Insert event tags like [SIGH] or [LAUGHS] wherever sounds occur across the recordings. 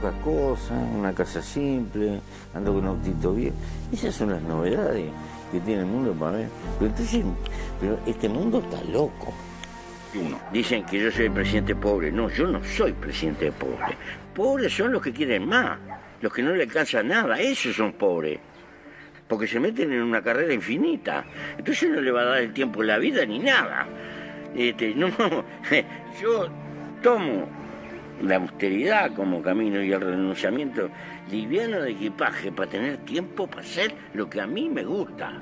pocas cosas, una casa simple, ando con un autito bien. Esas son las novedades que tiene el mundo para ver. Pero entonces, pero este mundo está loco. Uno, dicen que yo soy presidente pobre. No, yo no soy presidente pobre. Pobres son los que quieren más, los que no le alcanza nada, esos son pobres. Porque se meten en una carrera infinita. Entonces no le va a dar el tiempo en la vida ni nada. Este, no, [LAUGHS] yo tomo la austeridad como camino y el renunciamiento liviano de equipaje para tener tiempo para hacer lo que a mí me gusta.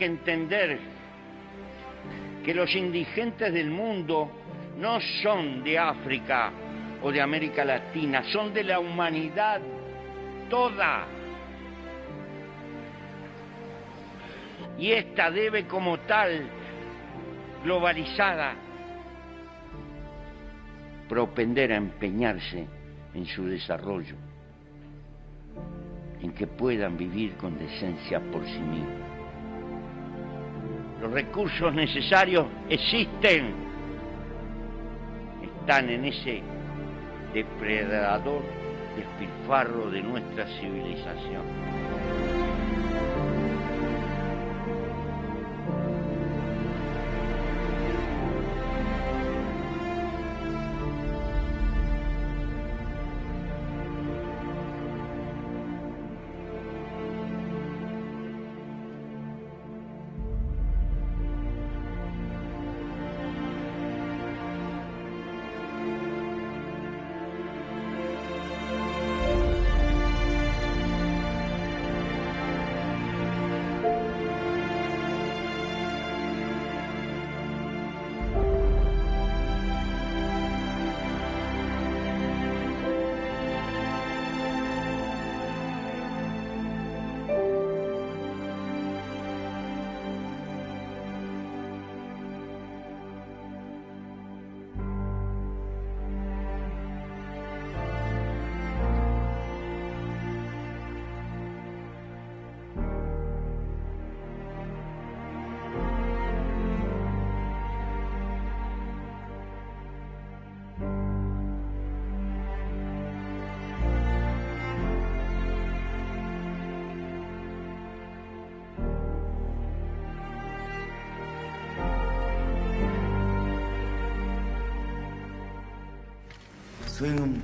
que entender que los indigentes del mundo no son de África o de América Latina, son de la humanidad toda. Y esta debe como tal, globalizada, propender a empeñarse en su desarrollo, en que puedan vivir con decencia por sí mismos. Los recursos necesarios existen. Están en ese depredador despilfarro de nuestra civilización.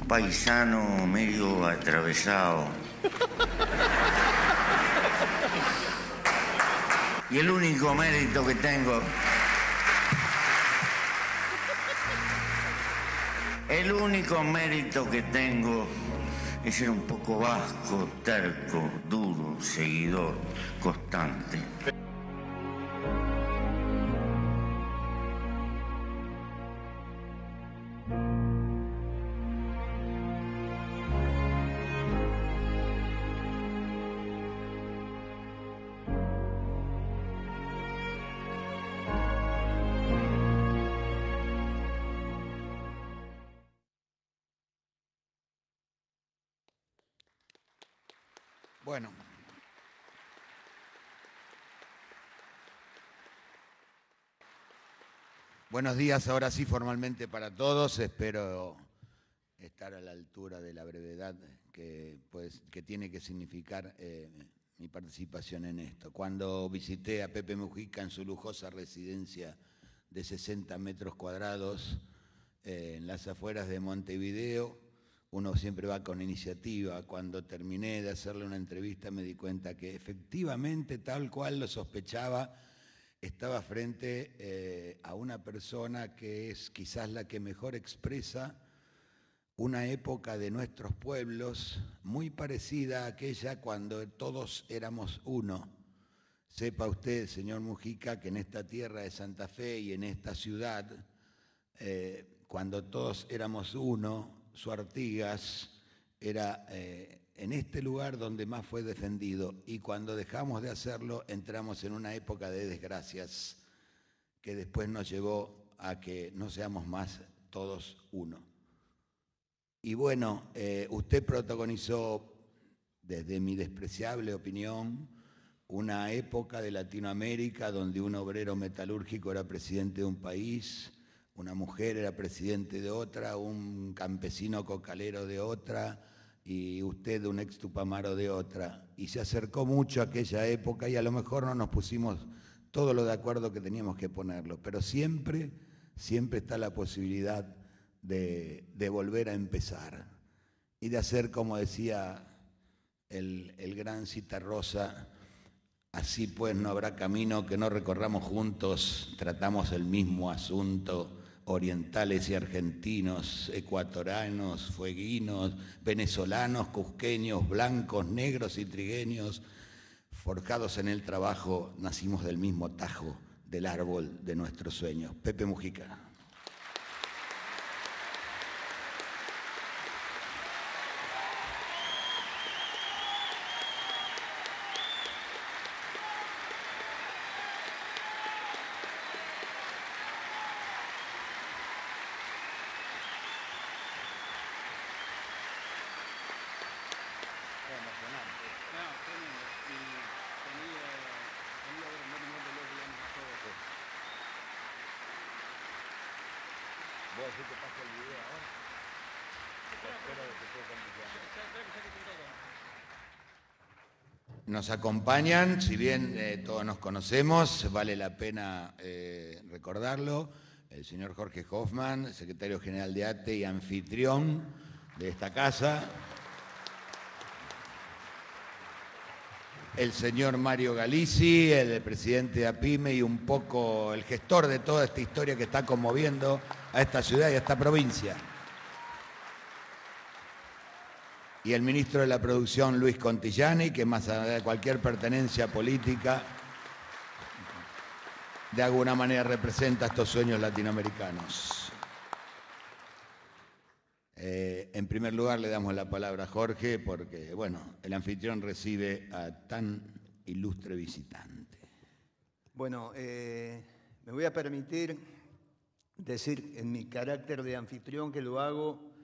paisano medio atravesado. Y el único mérito que tengo... El único mérito que tengo es ser un poco vasco, terco, duro, seguidor, constante. Buenos días, ahora sí formalmente para todos. Espero estar a la altura de la brevedad que, pues, que tiene que significar eh, mi participación en esto. Cuando visité a Pepe Mujica en su lujosa residencia de 60 metros cuadrados eh, en las afueras de Montevideo, uno siempre va con iniciativa. Cuando terminé de hacerle una entrevista me di cuenta que efectivamente, tal cual lo sospechaba, estaba frente eh, a una persona que es quizás la que mejor expresa una época de nuestros pueblos muy parecida a aquella cuando todos éramos uno. Sepa usted, señor Mujica, que en esta tierra de Santa Fe y en esta ciudad, eh, cuando todos éramos uno, su Artigas era eh, en este lugar donde más fue defendido y cuando dejamos de hacerlo entramos en una época de desgracias que después nos llevó a que no seamos más todos uno. Y bueno, eh, usted protagonizó, desde mi despreciable opinión, una época de Latinoamérica donde un obrero metalúrgico era presidente de un país, una mujer era presidente de otra, un campesino cocalero de otra, y usted de un ex Tupamaro de otra. Y se acercó mucho a aquella época y a lo mejor no nos pusimos todo lo de acuerdo que teníamos que ponerlo, pero siempre, siempre está la posibilidad de, de volver a empezar y de hacer, como decía el, el gran Cita Rosa, así pues no habrá camino que no recorramos juntos, tratamos el mismo asunto orientales y argentinos, ecuatorianos, fueguinos, venezolanos, cusqueños, blancos, negros y trigueños, forjados en el trabajo, nacimos del mismo tajo del árbol de nuestros sueños. Pepe Mujica. nos acompañan, si bien eh, todos nos conocemos, vale la pena eh, recordarlo, el señor Jorge Hoffman, secretario general de ATE y anfitrión de esta casa, el señor Mario Galici, el presidente de APIME y un poco el gestor de toda esta historia que está conmoviendo a esta ciudad y a esta provincia. y el ministro de la Producción, Luis Contillani, que más allá de cualquier pertenencia política, de alguna manera representa estos sueños latinoamericanos. Eh, en primer lugar, le damos la palabra a Jorge porque, bueno, el anfitrión recibe a tan ilustre visitante. Bueno, eh, me voy a permitir decir en mi carácter de anfitrión que lo hago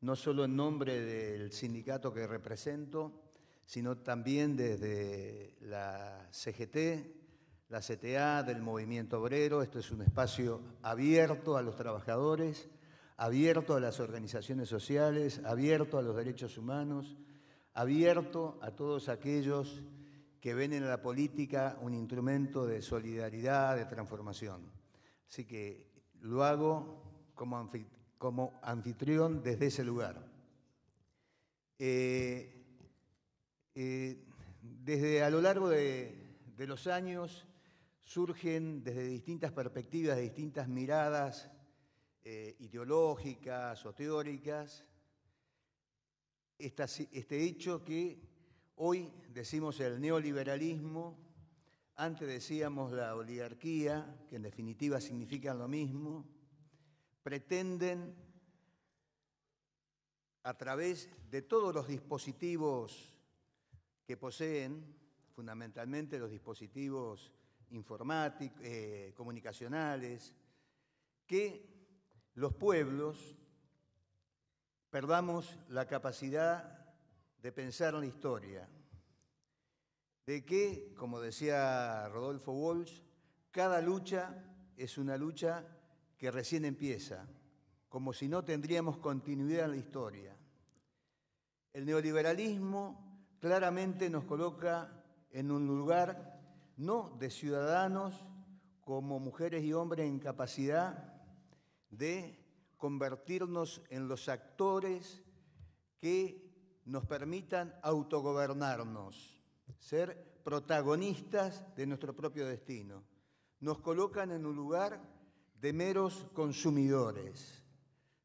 no solo en nombre del sindicato que represento, sino también desde la CGT, la CTA, del movimiento obrero. esto es un espacio abierto a los trabajadores, abierto a las organizaciones sociales, abierto a los derechos humanos, abierto a todos aquellos que ven en la política un instrumento de solidaridad, de transformación. Así que lo hago como anfitrión, como anfitrión desde ese lugar. Eh, eh, desde a lo largo de, los años surgen desde distintas perspectivas, distintas miradas eh, ideológicas o teóricas, este hecho que hoy decimos el neoliberalismo, antes decíamos la oligarquía, que en definitiva significan lo mismo, pretenden a través de todos los dispositivos que poseen, fundamentalmente los dispositivos informáticos, eh, comunicacionales, que los pueblos perdamos la capacidad de pensar en la historia, de que, como decía Rodolfo Walsh, cada lucha es una lucha que recién empieza, como si no tendríamos continuidad en la historia. El neoliberalismo claramente nos coloca en un lugar no de ciudadanos como mujeres y hombres en capacidad de convertirnos en los actores que nos permitan autogobernarnos, ser protagonistas de nuestro propio destino. Nos colocan en un lugar de meros consumidores,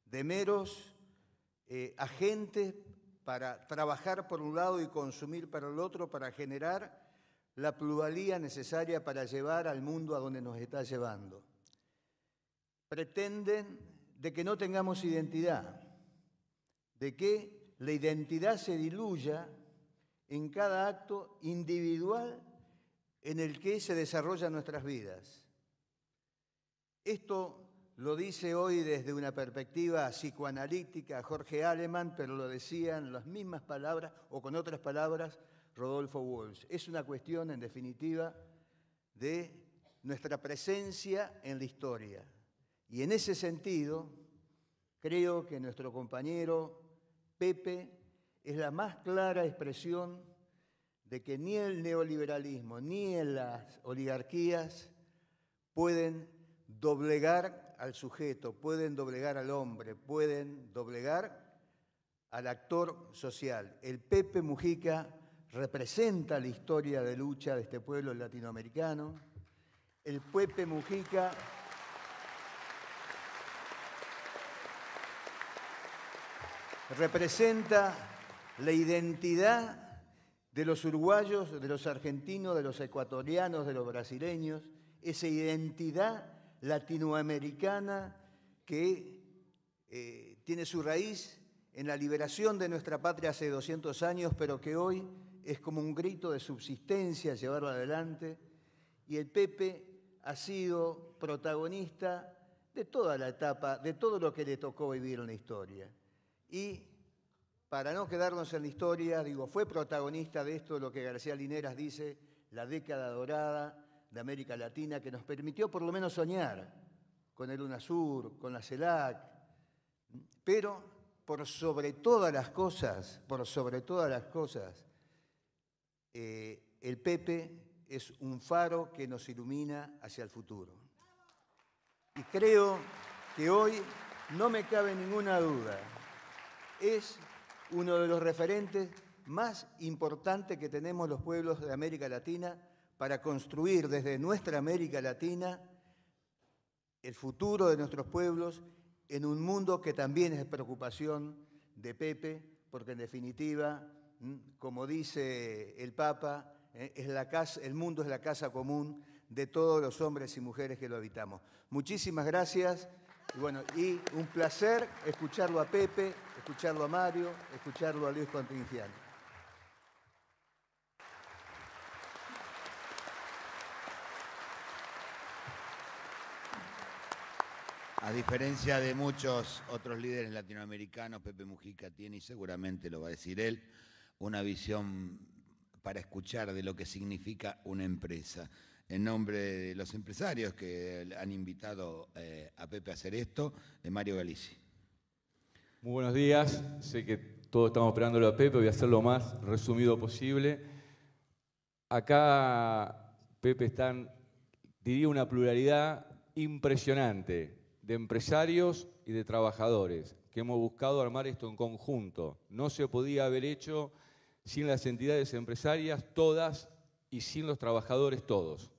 de meros eh, agentes para trabajar por un lado y consumir para el otro, para generar la pluralidad necesaria para llevar al mundo a donde nos está llevando. Pretenden de que no tengamos identidad, de que la identidad se diluya en cada acto individual en el que se desarrollan nuestras vidas. Esto lo dice hoy desde una perspectiva psicoanalítica Jorge Alemán, pero lo decían las mismas palabras o con otras palabras Rodolfo Walsh. Es una cuestión, en definitiva, de nuestra presencia en la historia. Y en ese sentido, creo que nuestro compañero Pepe es la más clara expresión de que ni el neoliberalismo ni las oligarquías pueden doblegar al sujeto, pueden doblegar al hombre, pueden doblegar al actor social. El Pepe Mujica representa la historia de lucha de este pueblo latinoamericano. El Pepe Mujica... representa la identidad de los uruguayos, de los argentinos, de los ecuatorianos, de los brasileños, esa identidad latinoamericana que eh, tiene su raíz en la liberación de nuestra patria hace 200 años, pero que hoy es como un grito de subsistencia llevarla adelante. Y el Pepe ha sido protagonista de toda la etapa, de todo lo que le tocó vivir en la historia. Y para no quedarnos en la historia, digo, fue protagonista de esto, lo que García Lineras dice, la década dorada, de América Latina que nos permitió por lo menos soñar con el UNASUR, con la CELAC, pero por sobre todas las cosas, por sobre todas las cosas, eh, el Pepe es un faro que nos ilumina hacia el futuro. Y creo que hoy no me cabe ninguna duda, es uno de los referentes más importantes que tenemos los pueblos de América Latina para construir desde nuestra América Latina el futuro de nuestros pueblos en un mundo que también es preocupación de Pepe, porque en definitiva, mm, como dice el Papa, eh, es la el mundo es la casa común de todos los hombres y mujeres que lo habitamos. Muchísimas gracias y bueno, y un placer escucharlo a Pepe, escucharlo a Mario, escucharlo a Luis Contingiano. A diferencia de muchos otros líderes latinoamericanos, Pepe Mujica tiene, y seguramente lo va a decir él, una visión para escuchar de lo que significa una empresa. En nombre de los empresarios que han invitado eh, a Pepe a hacer esto, de Mario Galici. Muy buenos días. Sé que todos estamos esperándolo a Pepe, voy a hacer lo más resumido posible. Acá, Pepe, están, diría, una pluralidad impresionante de empresarios y de trabajadores, que hemos buscado armar esto en conjunto. No se podía haber hecho sin las entidades empresarias todas y sin los trabajadores todos.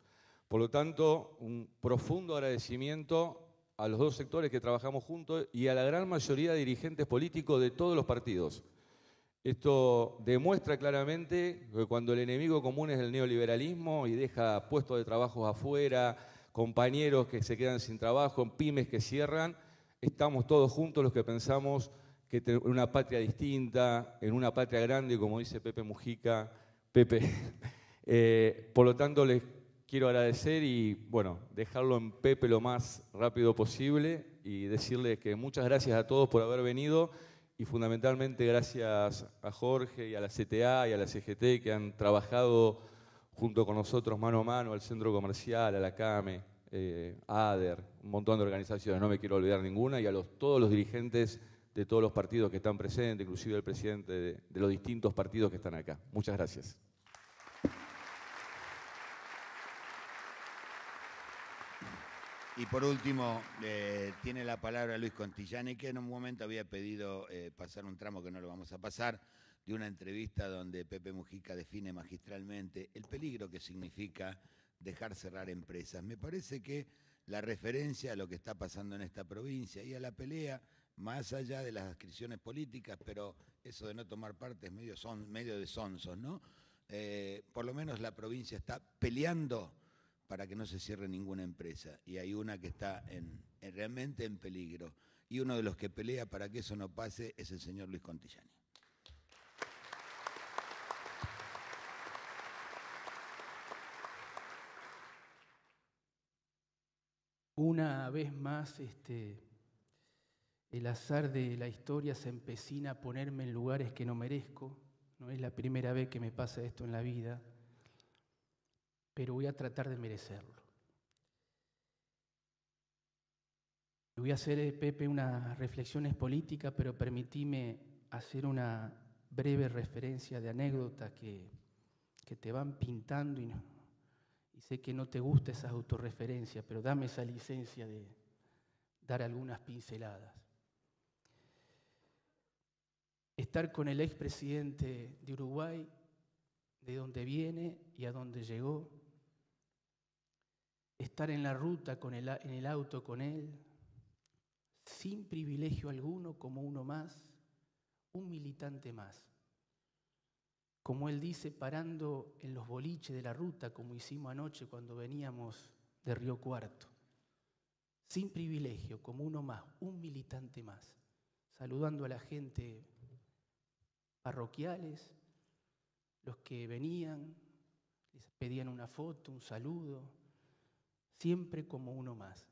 Por lo tanto, un profundo agradecimiento a los dos sectores que trabajamos juntos y a la gran mayoría de dirigentes políticos de todos los partidos. Esto demuestra claramente que cuando el enemigo común es el neoliberalismo y deja puestos de trabajo afuera, compañeros que se quedan sin trabajo, pymes que cierran, estamos todos juntos los que pensamos que en una patria distinta, en una patria grande, como dice Pepe Mujica, Pepe. [LAUGHS] Eh, por lo tanto, les quiero agradecer y, bueno, dejarlo en Pepe lo más rápido posible y decirles que muchas gracias a todos por haber venido y fundamentalmente gracias a Jorge y a la CTA y a la CGT que han trabajado junto con nosotros mano a mano al centro comercial, a la CAME, eh, ADER, un montón de organizaciones, no me quiero olvidar ninguna, y a todos los dirigentes de todos los partidos que están presentes, inclusive el presidente de, los distintos partidos que están acá. Muchas gracias. Y por último, eh, tiene la palabra Luis Contillani, que en un momento había pedido eh, pasar un tramo que no lo vamos a pasar de una entrevista donde Pepe Mujica define magistralmente el peligro que significa dejar cerrar empresas. Me parece que la referencia a lo que está pasando en esta provincia y a la pelea, más allá de las adscripciones políticas, pero eso de no tomar parte es medio, son, medio de sonsos, ¿no? Eh, por lo menos la provincia está peleando para que no se cierre ninguna empresa y hay una que está realmente en peligro y uno de los que pelea para que eso no pase es el señor Luis Contillani. Una vez más, este, el azar de la historia se empecina a ponerme en lugares que no merezco. No es la primera vez que me pasa esto en la vida, pero voy a tratar de merecerlo. Voy a hacer, eh, Pepe, unas reflexiones políticas, pero permitíme hacer una breve referencia de anécdotas que, que te van pintando y y sé que no te gusta esa autorreferencia, pero dame esa licencia de dar algunas pinceladas. Estar con el expresidente de Uruguay, de dónde viene y a dónde llegó. Estar en la ruta en el auto con él, sin privilegio alguno como uno más, un militante más como él dice, parando en los boliches de la ruta, como hicimos anoche cuando veníamos de Río Cuarto, sin privilegio, como uno más, un militante más, saludando a la gente parroquiales, los que venían, les pedían una foto, un saludo, siempre como uno más.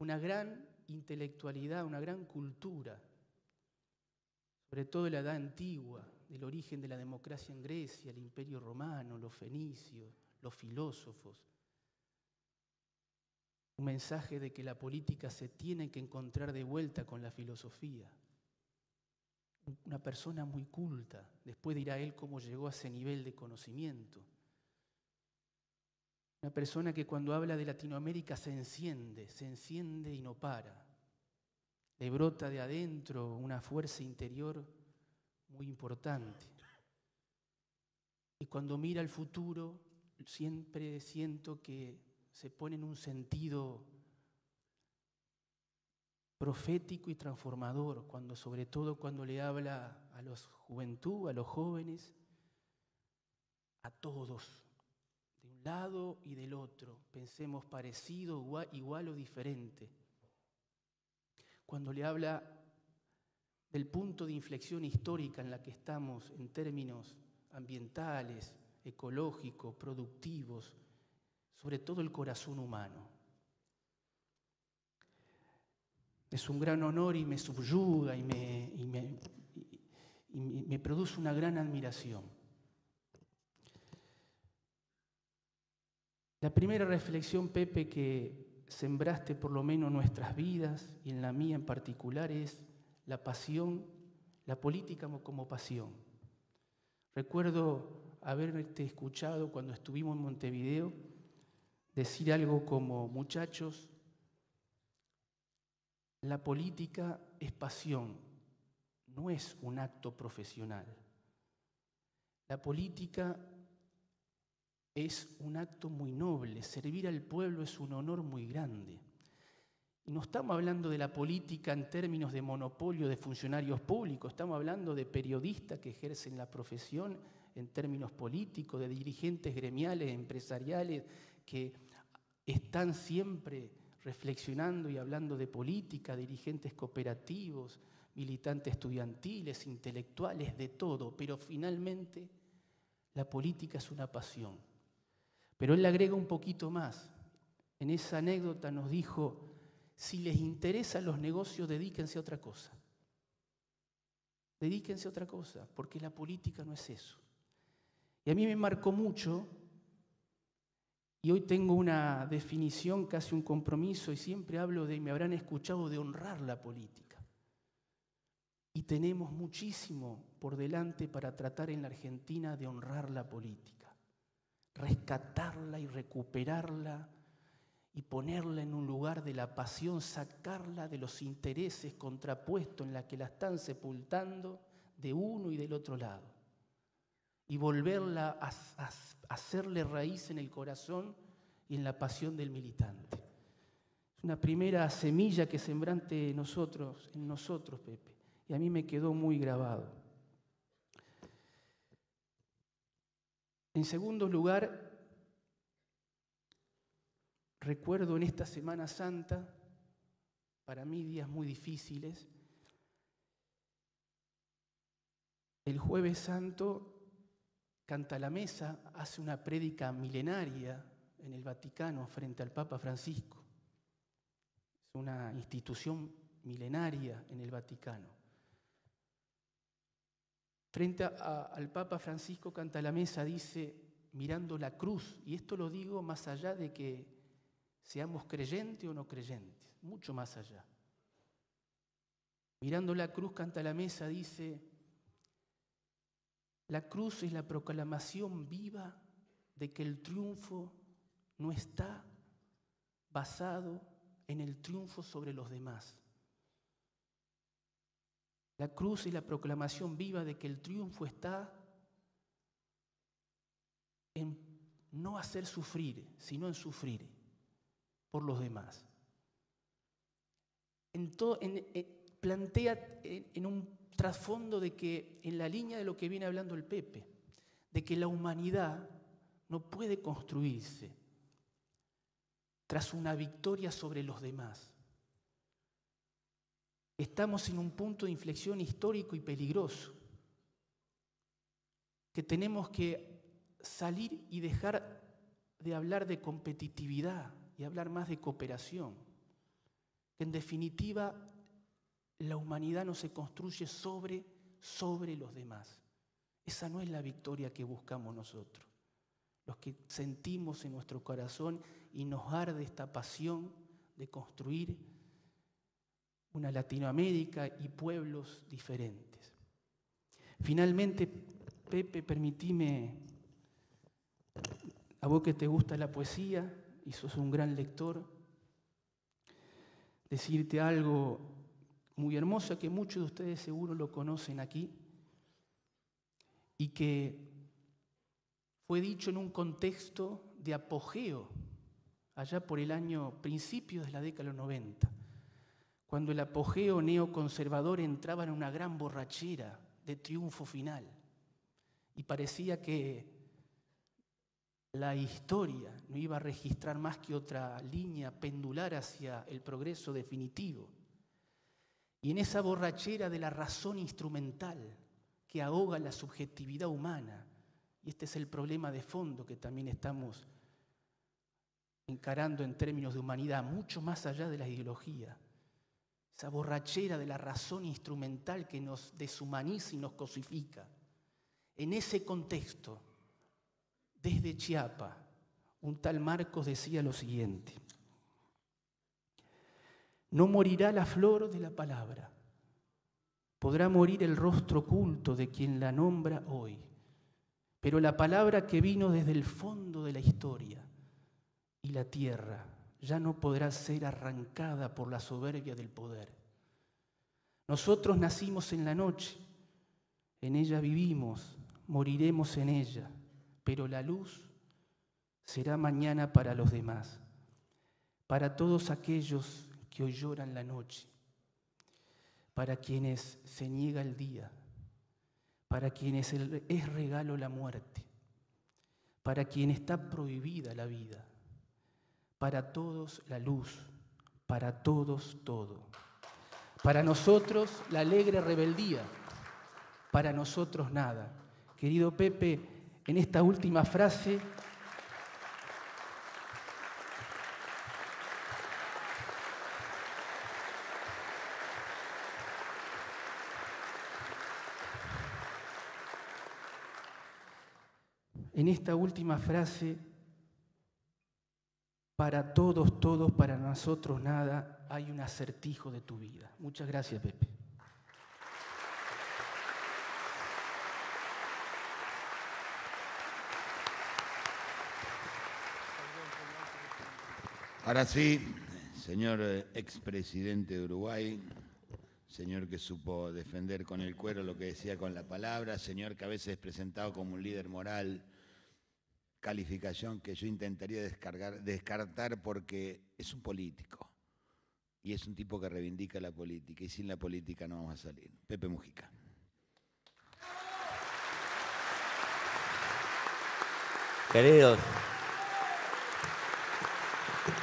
Una gran intelectualidad, una gran cultura, sobre todo la edad antigua, del origen de la democracia en Grecia, el imperio romano, los fenicios, los filósofos. Un mensaje de que la política se tiene que encontrar de vuelta con la filosofía. Una persona muy culta, después dirá él cómo llegó a ese nivel de conocimiento. Una persona que cuando habla de Latinoamérica se enciende, se enciende y no para. Le brota de adentro una fuerza interior muy importante. Y cuando mira al futuro, siempre siento que se pone en un sentido profético y transformador, cuando sobre todo cuando le habla a la juventud, a los jóvenes, a todos, de un lado y del otro, pensemos parecido, igual, igual o diferente. Cuando le habla del punto de inflexión histórica en la que estamos en términos ambientales, ecológicos, productivos, sobre todo el corazón humano. Es un gran honor y me subyuga y me, produce una gran admiración. La primera reflexión, Pepe, que sembraste por lo menos en nuestras vidas y en la mía en particular es la pasión, la política como pasión. Recuerdo haberte escuchado cuando estuvimos en Montevideo decir algo como, muchachos, la política es pasión, no es un acto profesional. La política es un acto muy noble, servir al pueblo es un honor muy grande. Y no estamos hablando de la política en términos de monopolio de funcionarios públicos, estamos hablando de periodistas que ejercen la profesión en términos políticos, de dirigentes gremiales, empresariales, que están siempre reflexionando y hablando de política, dirigentes cooperativos, militantes estudiantiles, intelectuales, de todo, pero finalmente la política es una pasión. Pero él le agrega un poquito más. En esa anécdota nos dijo, si les interesan los negocios, dedíquense a otra cosa. Dedíquense a otra cosa, porque la política no es eso. Y a mí me marcó mucho, y hoy tengo una definición, casi un compromiso, y siempre hablo de, y me habrán escuchado, de honrar la política. Y tenemos muchísimo por delante para tratar en la Argentina de honrar la política, rescatarla y recuperarla y ponerla en un lugar de la pasión, sacarla de los intereses contrapuestos en la que la están sepultando de uno y del otro lado, y volverla a, hacerle raíz en el corazón y en la pasión del militante. Es una primera semilla que sembrante nosotros, en nosotros, Pepe, y a mí me quedó muy grabado. En segundo lugar, recuerdo en esta Semana Santa, para mí días muy difíciles, el jueves santo canta la mesa, hace una prédica milenaria en el Vaticano frente al Papa Francisco. Es una institución milenaria en el Vaticano. Frente al Papa Francisco canta la mesa, dice, mirando la cruz, y esto lo digo más allá de que seamos creyentes o no creyentes, mucho más allá. Mirando la cruz, canta la mesa, dice, la cruz es la proclamación viva de que el triunfo no está basado en el triunfo sobre los demás. La cruz es la proclamación viva de que el triunfo está en no hacer sufrir, sino en sufrir por los demás. Eh, plantea en un trasfondo de que, en la línea de lo que viene hablando el Pepe, de que la humanidad no puede construirse tras una victoria sobre los demás. Estamos en un punto de inflexión histórico y peligroso, que tenemos que salir y dejar de hablar de competitividad, y hablar más de cooperación. Que en definitiva la humanidad no se construye sobre, sobre los demás. Esa no es la victoria que buscamos nosotros. Los que sentimos en nuestro corazón y nos arde esta pasión de construir una Latinoamérica y pueblos diferentes. Finalmente, Pepe, permitime, a vos que te gusta la poesía, y sos un gran lector, decirte algo muy hermoso que muchos de ustedes seguro lo conocen aquí y que fue dicho en un contexto de apogeo allá por el año principio de la década de los 90, cuando el apogeo neoconservador entraba en una gran borrachera de triunfo final y parecía que la historia no iba a registrar más que otra línea pendular hacia el progreso definitivo. Y en esa borrachera de la razón instrumental que ahoga la subjetividad humana, y este es el problema de fondo que también estamos encarando en términos de humanidad, mucho más allá de la ideología, esa borrachera de la razón instrumental que nos deshumaniza y nos cosifica. En ese contexto, desde Chiapa, un tal Marcos decía lo siguiente, no morirá la flor de la palabra, podrá morir el rostro culto de quien la nombra hoy, pero la palabra que vino desde el fondo de la historia y la tierra ya no podrá ser arrancada por la soberbia del poder. Nosotros nacimos en la noche, en ella vivimos, moriremos en ella pero la luz será mañana para los demás, para todos aquellos que hoy lloran la noche, para quienes se niega el día, para quienes es regalo la muerte, para quien está prohibida la vida, para todos la luz, para todos todo. Para nosotros la alegre rebeldía, para nosotros nada. Querido Pepe, en esta última frase en esta última frase, para todos, todos, para nosotros nada, hay un acertijo de tu vida. Muchas gracias, Pepe. Ahora sí, señor eh, expresidente de Uruguay, señor que supo defender con el cuero lo que decía con la palabra, señor que a veces es presentado como un líder moral, calificación que yo intentaría descartar porque es un político y es un tipo que reivindica la política y sin la política no vamos a salir. Pepe Mujica. Queridos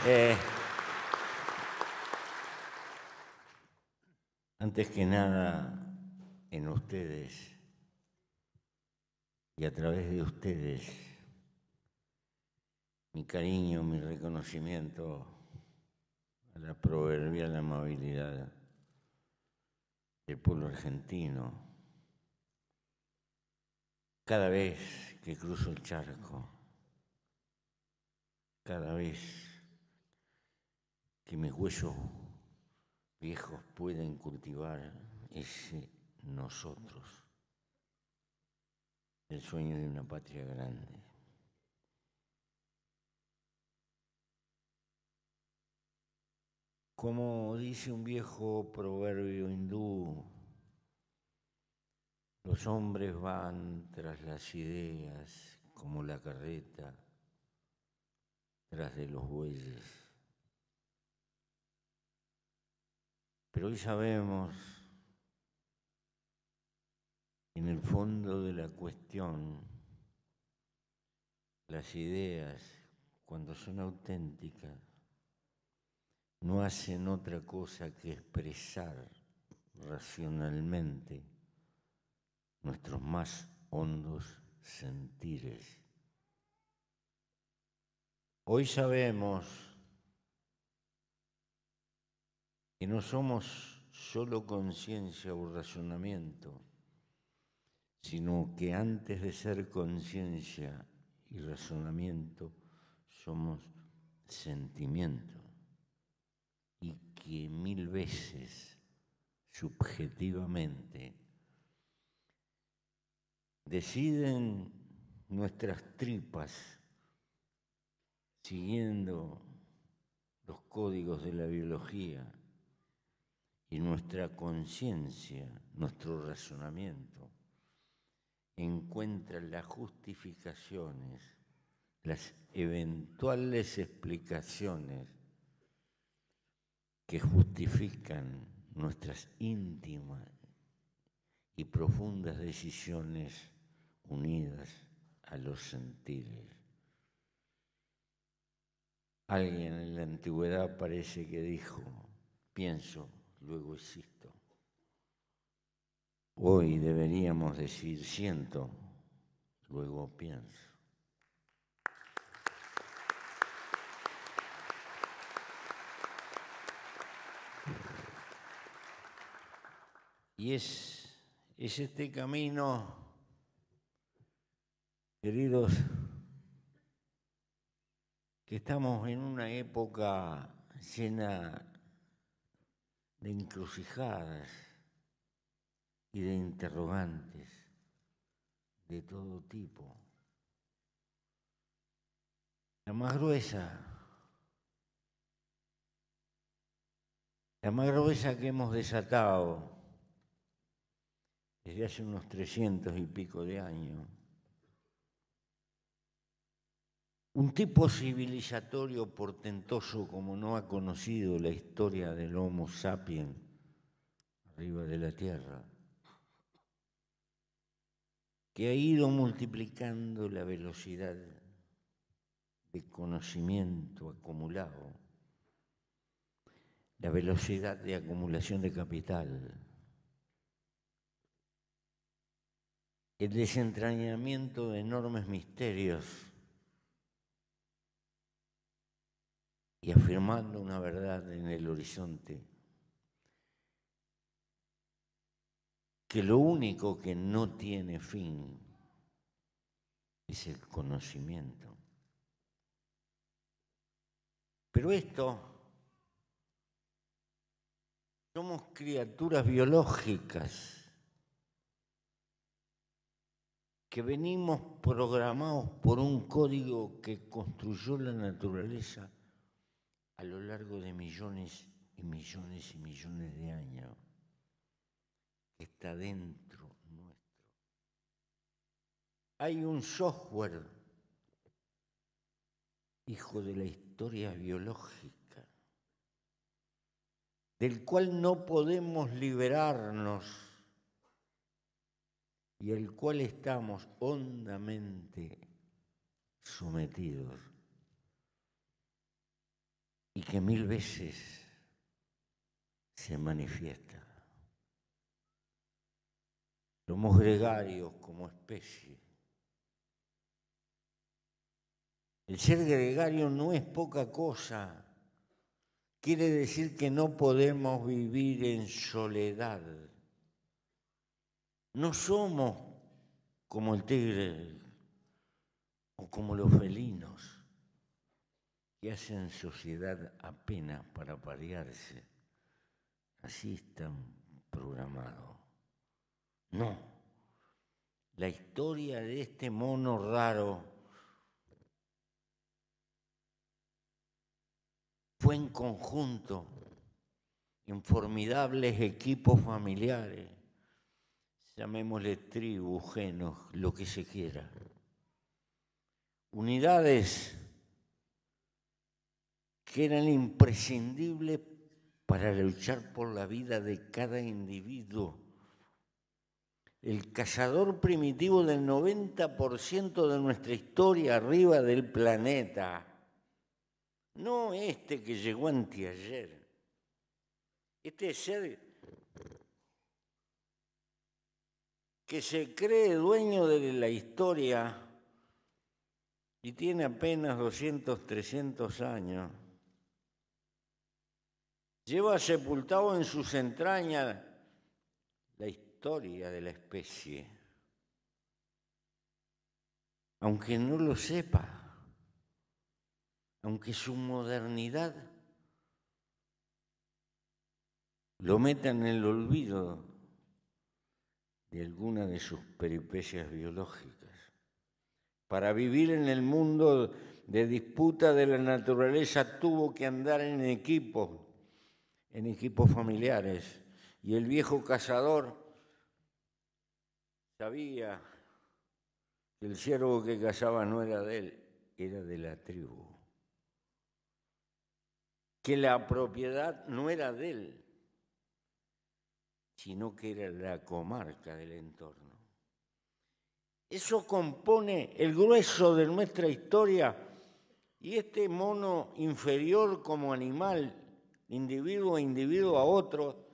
eh, antes que nada, en ustedes y a través de ustedes, mi cariño, mi reconocimiento a la proverbial amabilidad del pueblo argentino. Cada vez que cruzo el charco, cada vez que mis huesos viejos pueden cultivar ese nosotros, el sueño de una patria grande. Como dice un viejo proverbio hindú, los hombres van tras las ideas como la carreta tras de los bueyes. Pero hoy sabemos, en el fondo de la cuestión, las ideas, cuando son auténticas, no hacen otra cosa que expresar racionalmente nuestros más hondos sentires. Hoy sabemos que no somos solo conciencia o razonamiento, sino que antes de ser conciencia y razonamiento, somos sentimiento y que mil veces subjetivamente deciden nuestras tripas siguiendo los códigos de la biología y nuestra conciencia, nuestro razonamiento, encuentra las justificaciones, las eventuales explicaciones que justifican nuestras íntimas y profundas decisiones unidas a los sentidos. Alguien en la antigüedad parece que dijo, pienso, luego existo. Hoy deberíamos decir siento, luego pienso. Y es, este camino, queridos, que estamos en una época llena de encrucijadas y de interrogantes de todo tipo. La más gruesa, la más gruesa que hemos desatado desde hace unos 300 y pico de años un tipo civilizatorio portentoso como no ha conocido la historia del Homo sapiens arriba de la Tierra, que ha ido multiplicando la velocidad de conocimiento acumulado, la velocidad de acumulación de capital, el desentrañamiento de enormes misterios y afirmando una verdad en el horizonte, que lo único que no tiene fin es el conocimiento. Pero esto, somos criaturas biológicas que venimos programados por un código que construyó la naturaleza a lo largo de millones y millones y millones de años, está dentro nuestro. Hay un software, hijo de la historia biológica, del cual no podemos liberarnos y el cual estamos hondamente sometidos y que mil veces se manifiesta. Somos gregarios como especie. El ser gregario no es poca cosa. Quiere decir que no podemos vivir en soledad. No somos como el tigre o como los felinos que hacen sociedad apenas para parearse. Así están programados. No, la historia de este mono raro fue en conjunto, en formidables equipos familiares, llamémosle tribus, genos, lo que se quiera. Unidades que eran imprescindibles para luchar por la vida de cada individuo. El cazador primitivo del 90% de nuestra historia arriba del planeta, no este que llegó anteayer. Este ser que se cree dueño de la historia y tiene apenas 200, 300 años lleva sepultado en sus entrañas la historia de la especie, aunque no lo sepa, aunque su modernidad lo meta en el olvido de alguna de sus peripecias biológicas, para vivir en el mundo de disputa de la naturaleza tuvo que andar en equipo en equipos familiares. Y el viejo cazador sabía que el ciervo que cazaba no era de él, era de la tribu. Que la propiedad no era de él, sino que era la comarca del entorno. Eso compone el grueso de nuestra historia y este mono inferior como animal individuo a individuo a otro,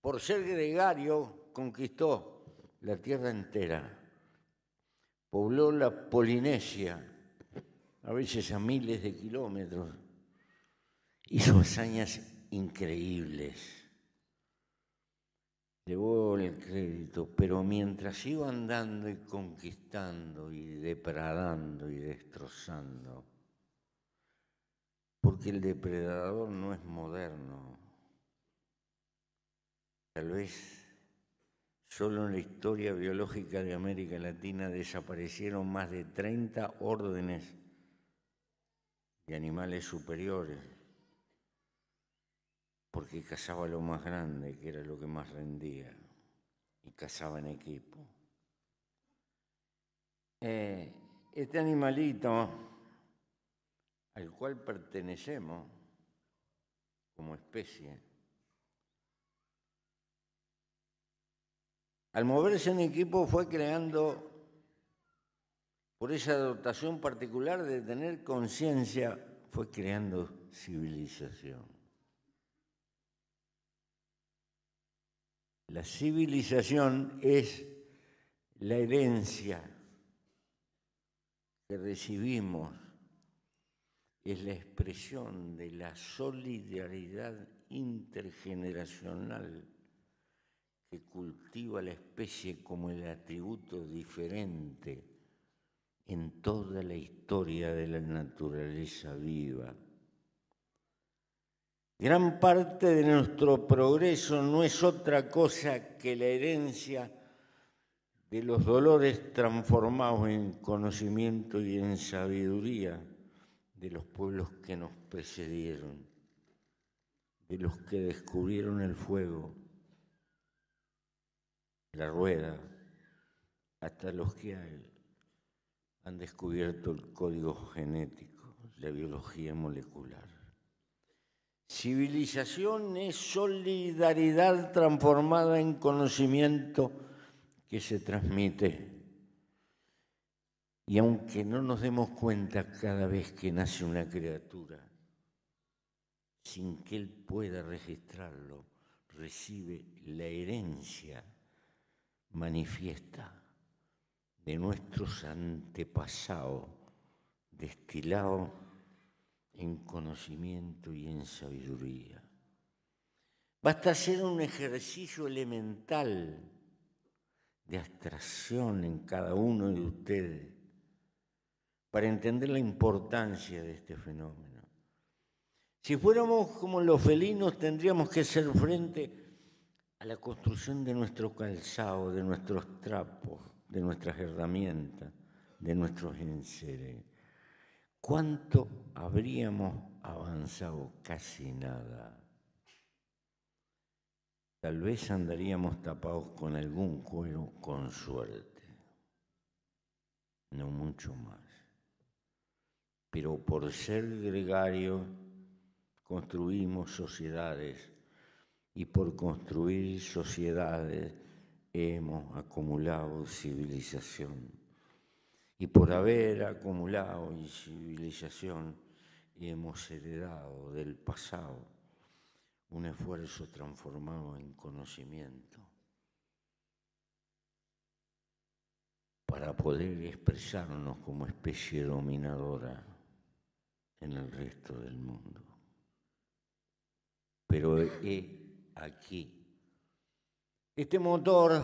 por ser gregario, conquistó la tierra entera, pobló la Polinesia, a veces a miles de kilómetros, hizo hazañas increíbles. Llevó el crédito, pero mientras iba andando y conquistando y depradando y destrozando, porque el depredador no es moderno. Tal vez solo en la historia biológica de América Latina desaparecieron más de 30 órdenes de animales superiores, porque cazaba lo más grande, que era lo que más rendía, y cazaba en equipo. Eh, este animalito al cual pertenecemos como especie, al moverse en equipo fue creando por esa dotación particular de tener conciencia, fue creando civilización. La civilización es la herencia que recibimos es la expresión de la solidaridad intergeneracional que cultiva la especie como el atributo diferente en toda la historia de la naturaleza viva. Gran parte de nuestro progreso no es otra cosa que la herencia de los dolores transformados en conocimiento y en sabiduría de los pueblos que nos precedieron, de los que descubrieron el fuego, la rueda, hasta los que han descubierto el código genético, la biología molecular. Civilización es solidaridad transformada en conocimiento que se transmite y aunque no nos demos cuenta cada vez que nace una criatura, sin que él pueda registrarlo, recibe la herencia manifiesta de nuestros antepasados, destilado en conocimiento y en sabiduría. Basta hacer un ejercicio elemental de abstracción en cada uno de ustedes para entender la importancia de este fenómeno. Si fuéramos como los felinos, tendríamos que ser frente a la construcción de nuestro calzado, de nuestros trapos, de nuestras herramientas, de nuestros enseres. ¿Cuánto habríamos avanzado? Casi nada. Tal vez andaríamos tapados con algún cuero con suerte, no mucho más pero por ser gregario construimos sociedades y por construir sociedades hemos acumulado civilización. Y por haber acumulado civilización hemos heredado del pasado un esfuerzo transformado en conocimiento para poder expresarnos como especie dominadora en el resto del mundo. Pero he aquí. Este motor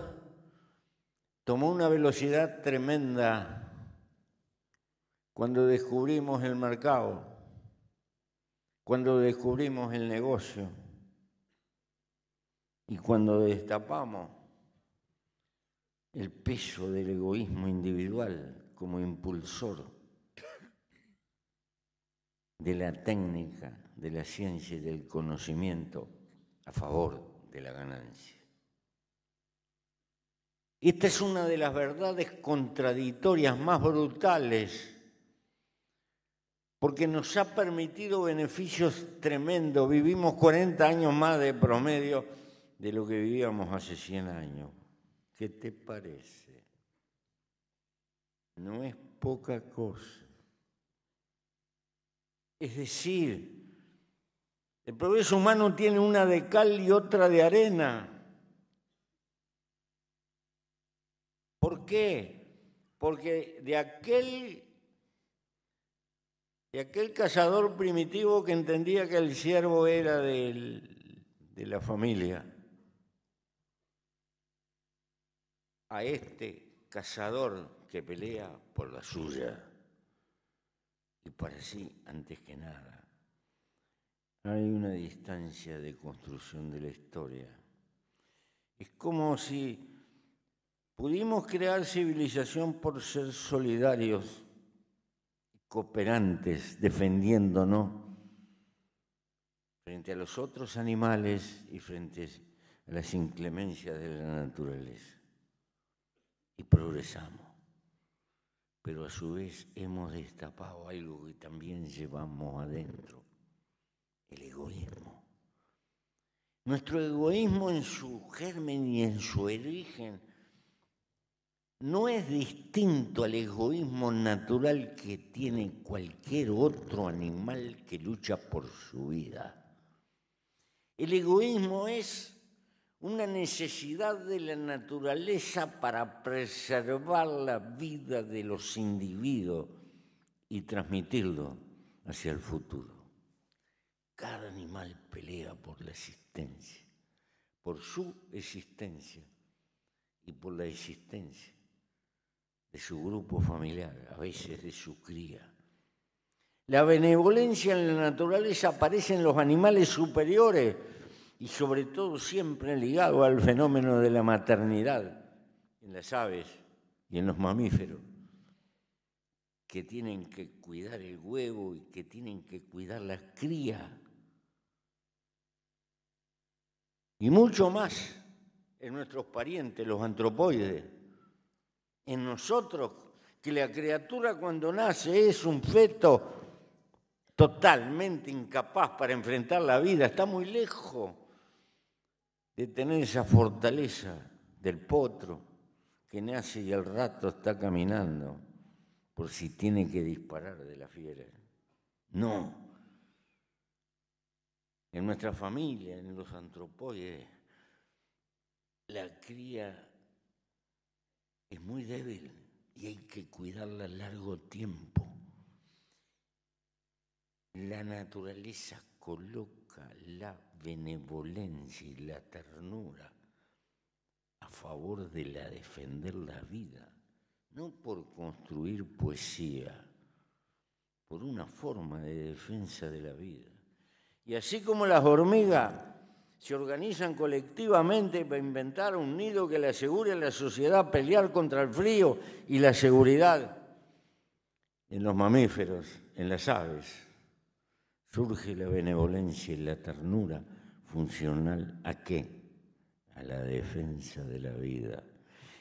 tomó una velocidad tremenda cuando descubrimos el mercado, cuando descubrimos el negocio y cuando destapamos el peso del egoísmo individual como impulsor de la técnica, de la ciencia y del conocimiento a favor de la ganancia. Esta es una de las verdades contradictorias más brutales porque nos ha permitido beneficios tremendos. Vivimos 40 años más de promedio de lo que vivíamos hace 100 años. ¿Qué te parece? No es poca cosa. Es decir, el progreso humano tiene una de cal y otra de arena. ¿Por qué? Porque de aquel, de aquel cazador primitivo que entendía que el siervo era de la familia, a este cazador que pelea por la suya y para sí antes que nada. Hay una distancia de construcción de la historia. Es como si pudimos crear civilización por ser solidarios, cooperantes, defendiéndonos frente a los otros animales y frente a las inclemencias de la naturaleza. Y progresamos pero a su vez hemos destapado algo que también llevamos adentro, el egoísmo. Nuestro egoísmo en su germen y en su origen no es distinto al egoísmo natural que tiene cualquier otro animal que lucha por su vida. El egoísmo es una necesidad de la naturaleza para preservar la vida de los individuos y transmitirlo hacia el futuro. Cada animal pelea por la existencia, por su existencia y por la existencia de su grupo familiar, a veces de su cría. La benevolencia en la naturaleza aparece en los animales superiores y sobre todo siempre ligado al fenómeno de la maternidad en las aves y en los mamíferos, que tienen que cuidar el huevo y que tienen que cuidar la cría. Y mucho más en nuestros parientes, los antropoides, en nosotros, que la criatura cuando nace es un feto totalmente incapaz para enfrentar la vida, está muy lejos de tener esa fortaleza del potro que nace y al rato está caminando por si tiene que disparar de la fiera. No. En nuestra familia, en los antropoides, la cría es muy débil y hay que cuidarla a largo tiempo. La naturaleza coloca la benevolencia y la ternura a favor de la defender la vida, no por construir poesía, por una forma de defensa de la vida. Y así como las hormigas se organizan colectivamente para inventar un nido que le asegure a la sociedad pelear contra el frío y la seguridad en los mamíferos, en las aves surge la benevolencia y la ternura funcional a qué? A la defensa de la vida.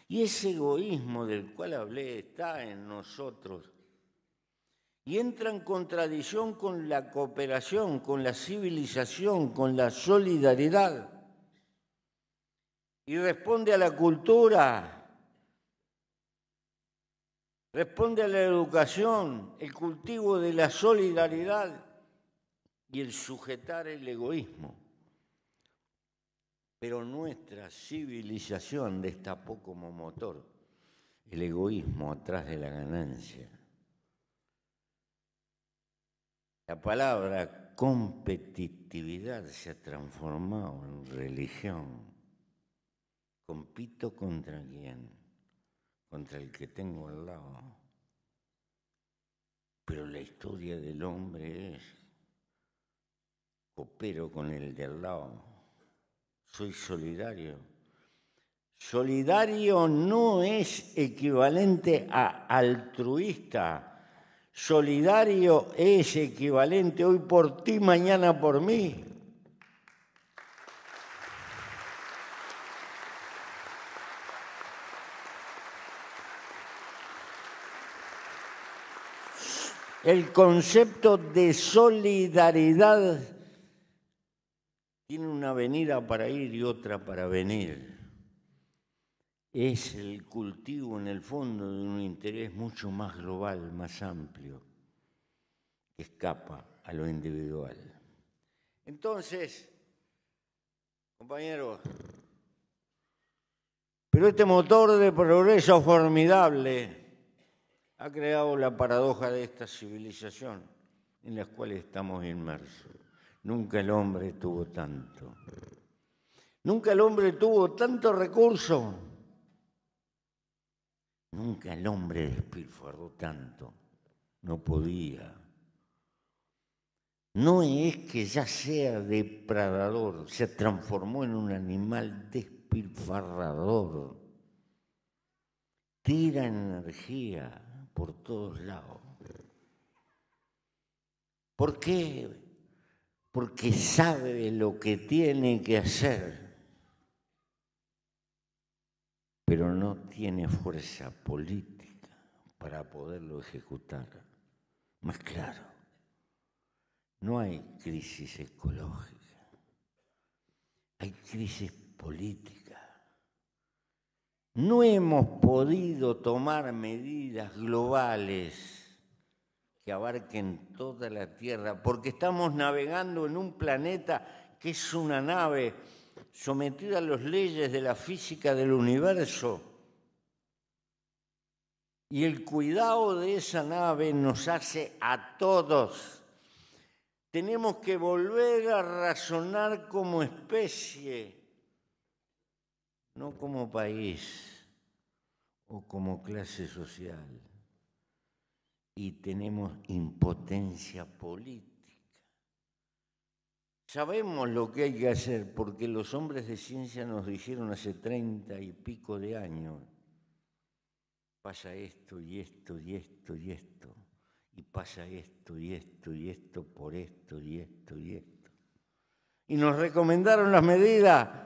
Y ese egoísmo del cual hablé está en nosotros y entra en contradicción con la cooperación, con la civilización, con la solidaridad. Y responde a la cultura, responde a la educación, el cultivo de la solidaridad y el sujetar el egoísmo. Pero nuestra civilización destapó como motor el egoísmo atrás de la ganancia. La palabra competitividad se ha transformado en religión. Compito contra quién? Contra el que tengo al lado. Pero la historia del hombre es Opero con el del lado, soy solidario. Solidario no es equivalente a altruista. Solidario es equivalente hoy por ti, mañana por mí. el concepto de solidaridad tiene una venida para ir y otra para venir. Es el cultivo en el fondo de un interés mucho más global, más amplio, que escapa a lo individual. Entonces, compañeros, pero este motor de progreso formidable ha creado la paradoja de esta civilización en la cual estamos inmersos. Nunca el hombre tuvo tanto. Nunca el hombre tuvo tanto recurso. Nunca el hombre despilfarró tanto. No podía. No es que ya sea depredador, se transformó en un animal despilfarrador. Tira energía por todos lados. ¿Por qué? porque sabe lo que tiene que hacer, pero no tiene fuerza política para poderlo ejecutar. Más claro, no hay crisis ecológica, hay crisis política. No hemos podido tomar medidas globales que abarquen toda la Tierra, porque estamos navegando en un planeta que es una nave sometida a las leyes de la física del universo. Y el cuidado de esa nave nos hace a todos. Tenemos que volver a razonar como especie, no como país o como clase social y tenemos impotencia política. Sabemos lo que hay que hacer porque los hombres de ciencia nos dijeron hace treinta y pico de años, pasa esto y esto y esto y esto, y pasa esto y esto y esto por esto y esto y esto. Y nos recomendaron las medidas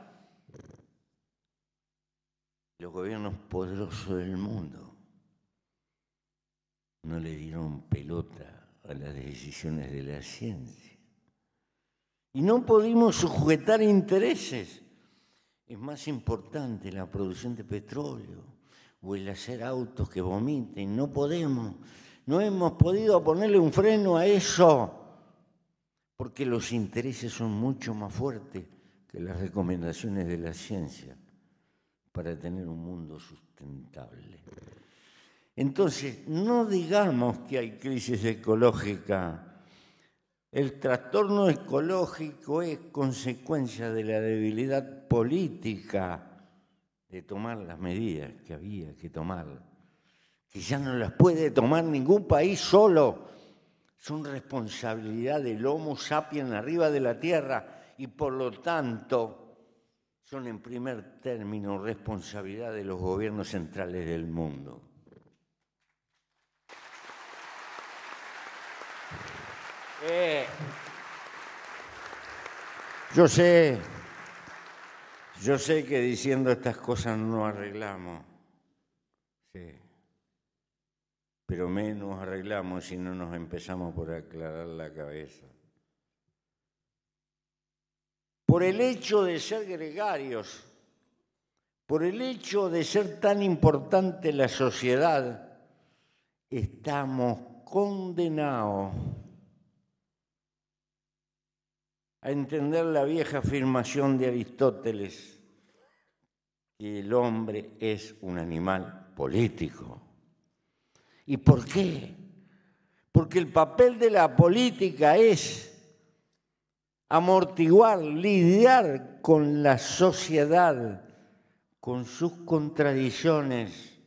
los gobiernos poderosos del mundo no le dieron pelota a las decisiones de la ciencia. Y no pudimos sujetar intereses. Es más importante la producción de petróleo o el hacer autos que vomiten. No podemos, no hemos podido ponerle un freno a eso, porque los intereses son mucho más fuertes que las recomendaciones de la ciencia para tener un mundo sustentable. Entonces, no digamos que hay crisis ecológica. El trastorno ecológico es consecuencia de la debilidad política de tomar las medidas que había que tomar, que ya no las puede tomar ningún país solo. Son responsabilidad del Homo sapiens arriba de la Tierra y por lo tanto son en primer término responsabilidad de los gobiernos centrales del mundo. Eh. Yo sé, yo sé que diciendo estas cosas no arreglamos, sí. pero menos arreglamos si no nos empezamos por aclarar la cabeza. Por el hecho de ser gregarios, por el hecho de ser tan importante la sociedad, estamos condenados a entender la vieja afirmación de Aristóteles, que el hombre es un animal político. ¿Y por qué? Porque el papel de la política es amortiguar, lidiar con la sociedad, con sus contradicciones,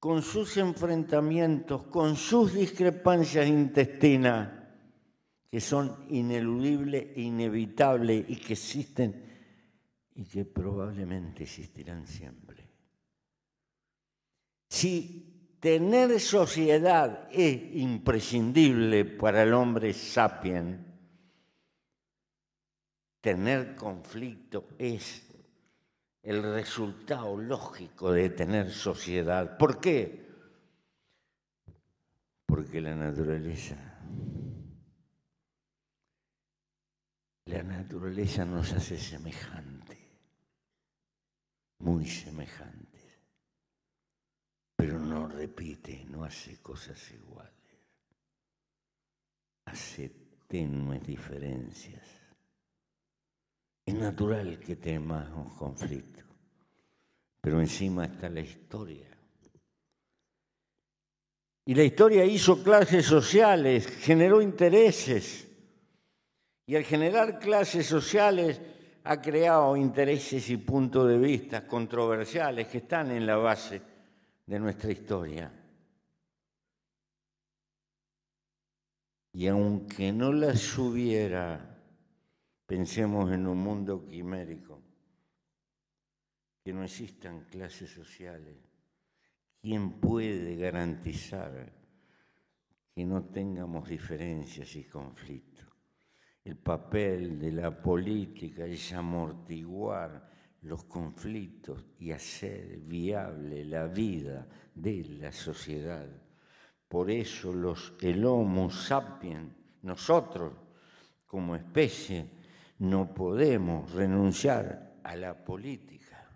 con sus enfrentamientos, con sus discrepancias intestinas que son ineludibles, inevitables y que existen y que probablemente existirán siempre. Si tener sociedad es imprescindible para el hombre sapien, tener conflicto es el resultado lógico de tener sociedad. ¿Por qué? Porque la naturaleza la naturaleza nos hace semejantes, muy semejantes, pero no repite, no hace cosas iguales, hace tenues diferencias. Es natural que un conflicto, pero encima está la historia. Y la historia hizo clases sociales, generó intereses y al generar clases sociales ha creado intereses y puntos de vista controversiales que están en la base de nuestra historia. Y aunque no las hubiera, pensemos en un mundo quimérico, que no existan clases sociales. ¿Quién puede garantizar que no tengamos diferencias y conflictos? el papel de la política es amortiguar los conflictos y hacer viable la vida de la sociedad. Por eso los el Homo sapiens, nosotros como especie, no podemos renunciar a la política.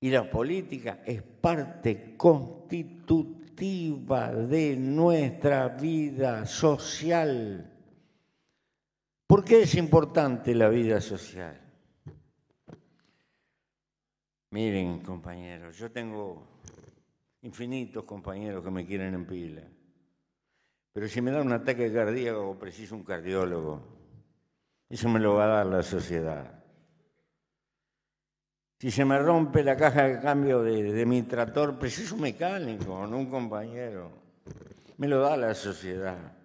Y la política es parte constitutiva de nuestra vida social ¿Por qué es importante la vida social? Miren, compañeros, yo tengo infinitos compañeros que me quieren en pila. Pero si me da un ataque cardíaco, preciso un cardiólogo. Eso me lo va a dar la sociedad. Si se me rompe la caja de cambio de, mi trator, preciso un mecánico, no un compañero. Me lo da la sociedad.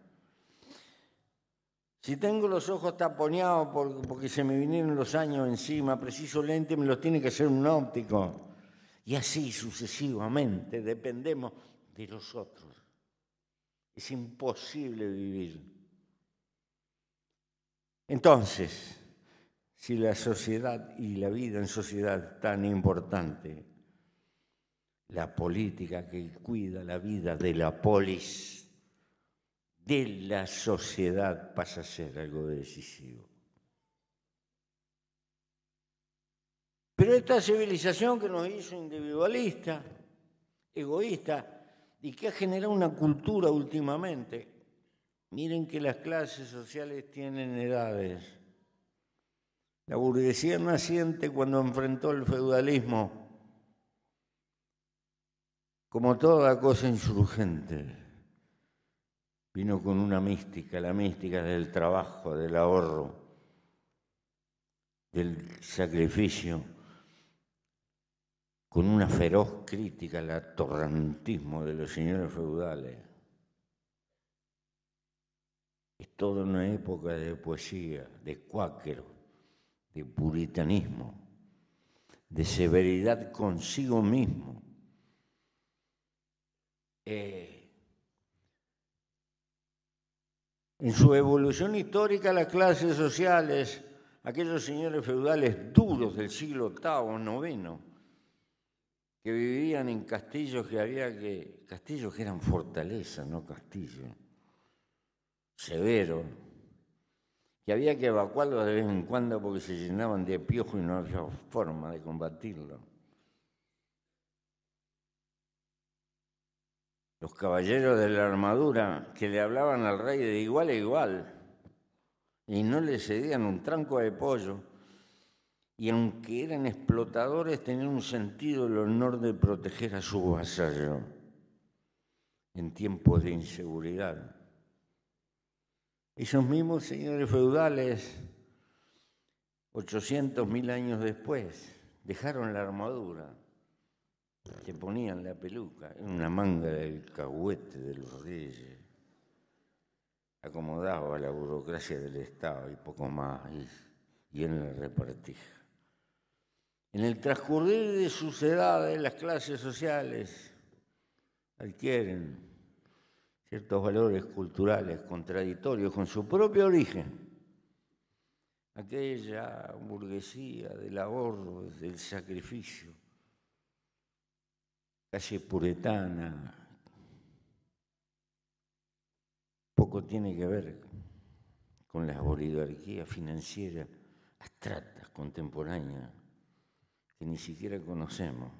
Si tengo los ojos taponeados porque se me vinieron los años encima, preciso lente, me los tiene que hacer un óptico. Y así sucesivamente, dependemos de los otros. Es imposible vivir. Entonces, si la sociedad y la vida en sociedad es tan importante, la política que cuida la vida de la polis de la sociedad pasa a ser algo decisivo. Pero esta civilización que nos hizo individualista, egoísta, y que ha generado una cultura últimamente, miren que las clases sociales tienen edades. La burguesía naciente cuando enfrentó el feudalismo, como toda cosa insurgente, vino con una mística, la mística del trabajo, del ahorro, del sacrificio, con una feroz crítica al atorrantismo de los señores feudales. Es toda una época de poesía, de cuáquero, de puritanismo, de severidad consigo mismo. Eh, En su evolución histórica, las clases sociales, aquellos señores feudales duros del siglo VIII, IX, que vivían en castillos que había que. castillos que eran fortalezas, no castillos. Severos, que había que evacuarlos de vez en cuando porque se llenaban de piojo y no había forma de combatirlo los caballeros de la armadura que le hablaban al rey de igual a igual y no le cedían un tranco de pollo. Y aunque eran explotadores, tenían un sentido el honor de proteger a su vasallo en tiempos de inseguridad. Esos mismos señores feudales, 800.000 mil años después, dejaron la armadura se ponían la peluca, en una manga del cahuete de los reyes. Acomodaba la burocracia del Estado y poco más, y, en la repartija. En el transcurrir de sus edades, las clases sociales adquieren ciertos valores culturales contradictorios con su propio origen. Aquella burguesía del ahorro, del sacrificio, casi puretana, poco tiene que ver con las oligarquías financieras abstractas, contemporáneas, que ni siquiera conocemos,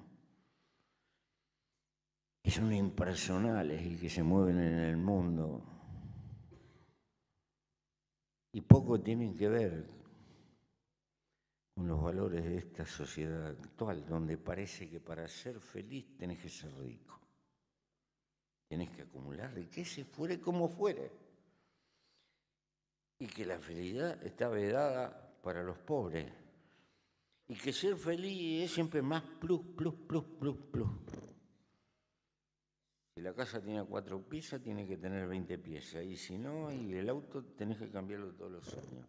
que son impersonales y que se mueven en el mundo, y poco tienen que ver con los valores de esta sociedad actual, donde parece que para ser feliz tenés que ser rico. Tenés que acumular riqueza, fuere como fuere. Y que la felicidad está vedada para los pobres. Y que ser feliz es siempre más plus, plus, plus, plus, plus. Si la casa tiene cuatro piezas, tiene que tener 20 piezas. Y si no, y el auto tenés que cambiarlo todos los años.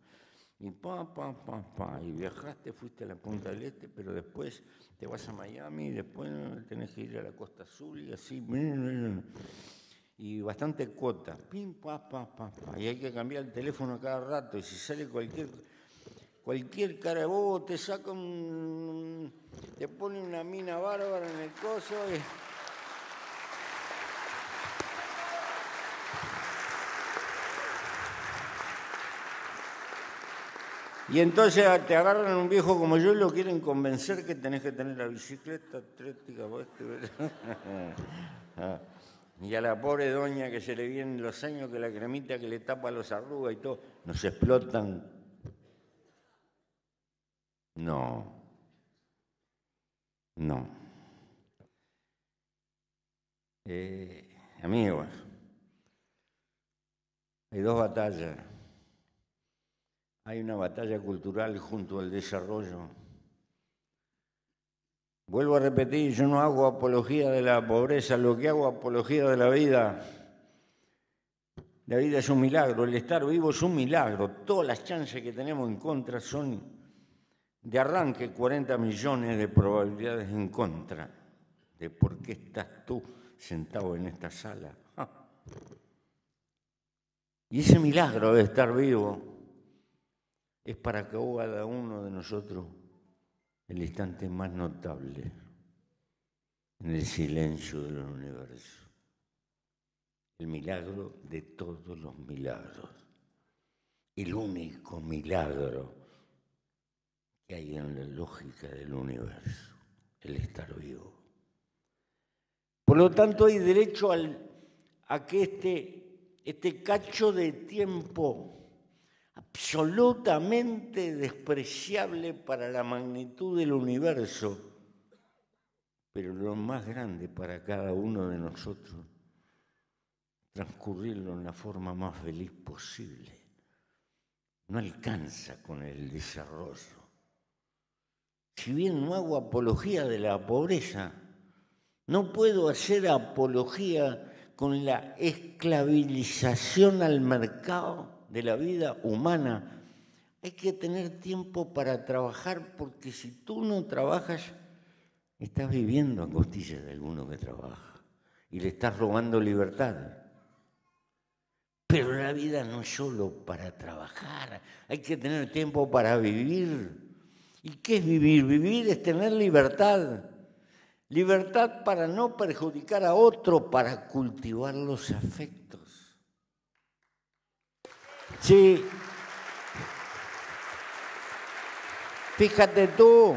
Y pa, pa, pa, Y viajaste, fuiste a la Punta del Este, pero después te vas a Miami, y después tenés que ir a la Costa Azul y así. Mm, mm, mm. Y bastante cuota, Pim, pa, pa, pa, Y hay que cambiar el teléfono cada rato. Y si sale cualquier cualquier cara de te saca te pone una mina bárbara en el coso y Y entonces te agarran un viejo como yo y lo quieren convencer que tenés que tener la bicicleta atlética. Este [LAUGHS] ah. y a la pobre doña que se le vienen los años, que la cremita que le tapa los arrugas y todo, nos explotan. No. No. Eh, amigos, hay dos batallas hay una batalla cultural junto al desarrollo. Vuelvo a repetir, yo no hago apología de la pobreza, lo que hago apología de la vida. La vida es un milagro, el estar vivo es un milagro. Todas las chances que tenemos en contra son de arranque 40 millones de probabilidades en contra. ¿De por qué estás tú sentado en esta sala? [LAUGHS] Y ese milagro de estar vivo es para cada uno de nosotros el instante más notable en el silencio del universo. El milagro de todos los milagros. El único milagro que hay en la lógica del universo, el estar vivo. Por lo tanto, hay derecho a que este, este cacho de tiempo absolutamente despreciable para la magnitud del universo, pero lo más grande para cada uno de nosotros, transcurrirlo en la forma más feliz posible. No alcanza con el desarrollo. Si bien no hago apología de la pobreza, no puedo hacer apología con la esclavilización al mercado de la vida humana. Hay que tener tiempo para trabajar porque si tú no trabajas, estás viviendo a costillas de alguno que trabaja y le estás robando libertad. Pero la vida no es solo para trabajar, hay que tener tiempo para vivir. ¿Y qué es vivir? Vivir es tener libertad. Libertad para no perjudicar a otro, para cultivar los afectos. Sí. Fíjate tú,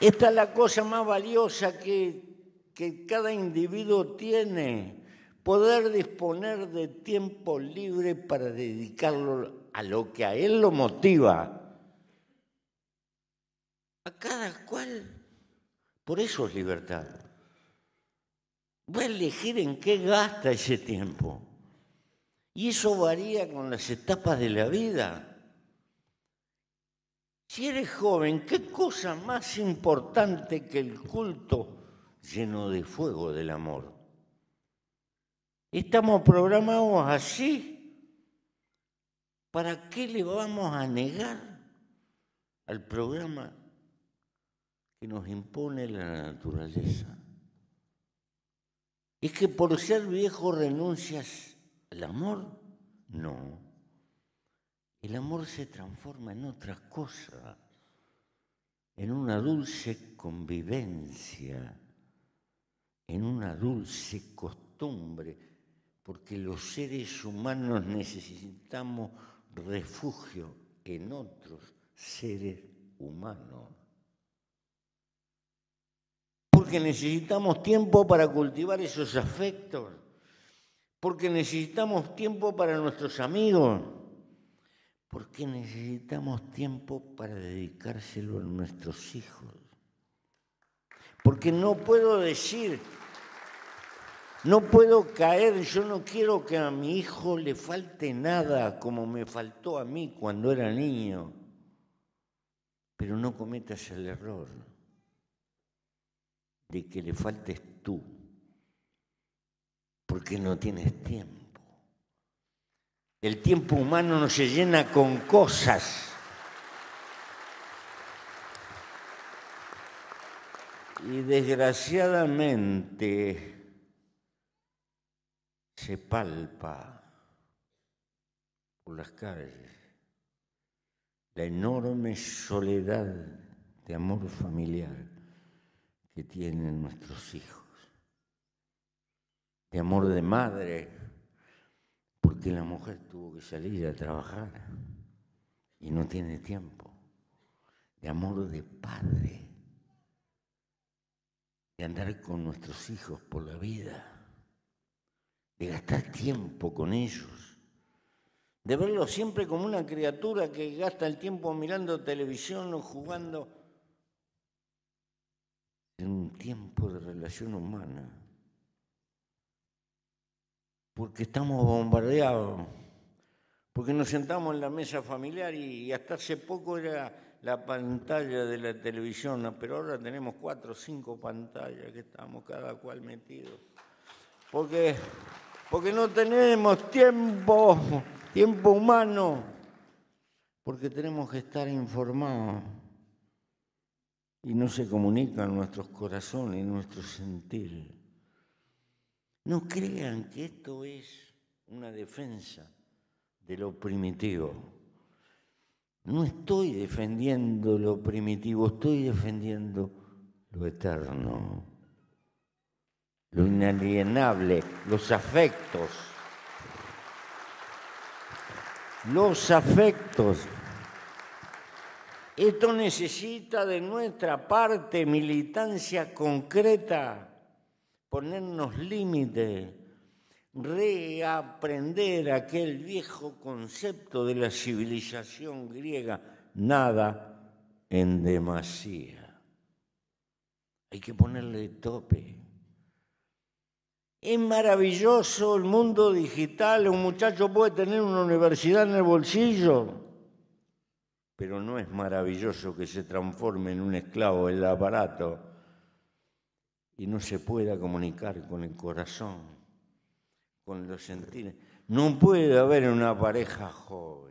esta es la cosa más valiosa que, que cada individuo tiene, poder disponer de tiempo libre para dedicarlo a lo que a él lo motiva. A cada cual. Por eso es libertad. Va a elegir en qué gasta ese tiempo. Y eso varía con las etapas de la vida. Si eres joven, ¿qué cosa más importante que el culto lleno de fuego del amor? Estamos programados así. ¿Para qué le vamos a negar al programa que nos impone la naturaleza? Es que por ser viejo renuncias el amor? No. El amor se transforma en otra cosa, en una dulce convivencia, en una dulce costumbre, porque los seres humanos necesitamos refugio en otros seres humanos. Porque necesitamos tiempo para cultivar esos afectos porque necesitamos tiempo para nuestros amigos, porque necesitamos tiempo para dedicárselo a nuestros hijos. Porque no puedo decir, no puedo caer, yo no quiero que a mi hijo le falte nada como me faltó a mí cuando era niño. Pero no cometas el error de que le faltes tú porque no tienes tiempo. El tiempo humano no se llena con cosas. Y desgraciadamente se palpa por las calles la enorme soledad de amor familiar que tienen nuestros hijos de amor de madre, porque la mujer tuvo que salir a trabajar y no tiene tiempo, de amor de padre, de andar con nuestros hijos por la vida, de gastar tiempo con ellos, de verlos siempre como una criatura que gasta el tiempo mirando televisión o jugando en un tiempo de relación humana porque estamos bombardeados, porque nos sentamos en la mesa familiar y, hasta hace poco era la pantalla de la televisión, pero ahora tenemos cuatro o cinco pantallas que estamos cada cual metidos. Porque, porque no tenemos tiempo, tiempo humano, porque tenemos que estar informados y no se comunican nuestros corazones y nuestro sentir. No crean que esto es una defensa de lo primitivo. No estoy defendiendo lo primitivo, estoy defendiendo lo eterno, lo inalienable, los afectos. Los afectos. Esto necesita de nuestra parte militancia concreta ponernos límite, reaprender aquel viejo concepto de la civilización griega, nada en demasía. Hay que ponerle tope. Es maravilloso el mundo digital, un muchacho puede tener una universidad en el bolsillo, pero no es maravilloso que se transforme en un esclavo del aparato y no se pueda comunicar con el corazón, con los sentidos. No puede haber una pareja joven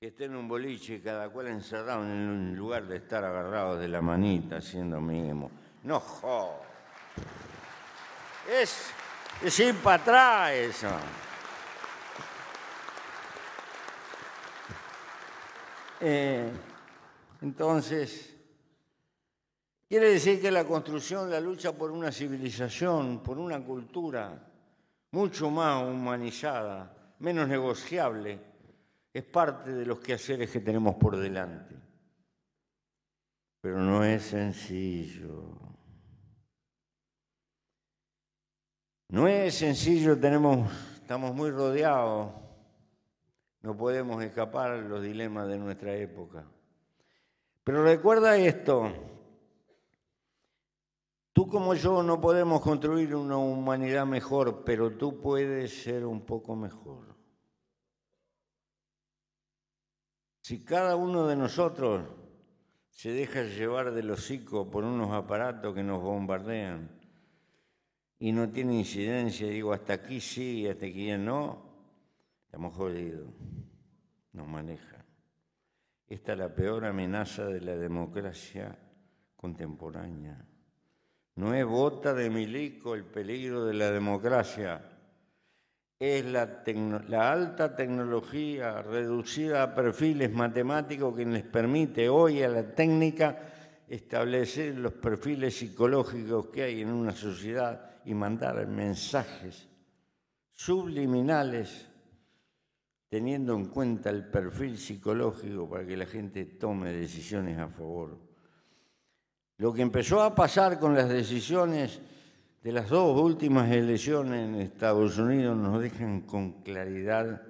que esté en un boliche y cada cual encerrado en un lugar de estar agarrados de la manita haciendo mimo. No joven. Es, es ir para atrás eso. Eh, entonces, Quiere decir que la construcción, la lucha por una civilización, por una cultura mucho más humanizada, menos negociable, es parte de los quehaceres que tenemos por delante. Pero no es sencillo. No es sencillo, tenemos, estamos muy rodeados, no podemos escapar los dilemas de nuestra época. Pero recuerda esto, Tú como yo no podemos construir una humanidad mejor, pero tú puedes ser un poco mejor. Si cada uno de nosotros se deja llevar del hocico por unos aparatos que nos bombardean y no tiene incidencia, digo, hasta aquí sí, y hasta aquí no, estamos jodidos, nos maneja. Esta es la peor amenaza de la democracia contemporánea. No es bota de milico el peligro de la democracia, es la, alta tecnología reducida a perfiles matemáticos que les permite hoy a la técnica establecer los perfiles psicológicos que hay en una sociedad y mandar mensajes subliminales teniendo en cuenta el perfil psicológico para que la gente tome decisiones a favor lo que empezó a pasar con las decisiones de las dos últimas elecciones en Estados Unidos nos dejan con claridad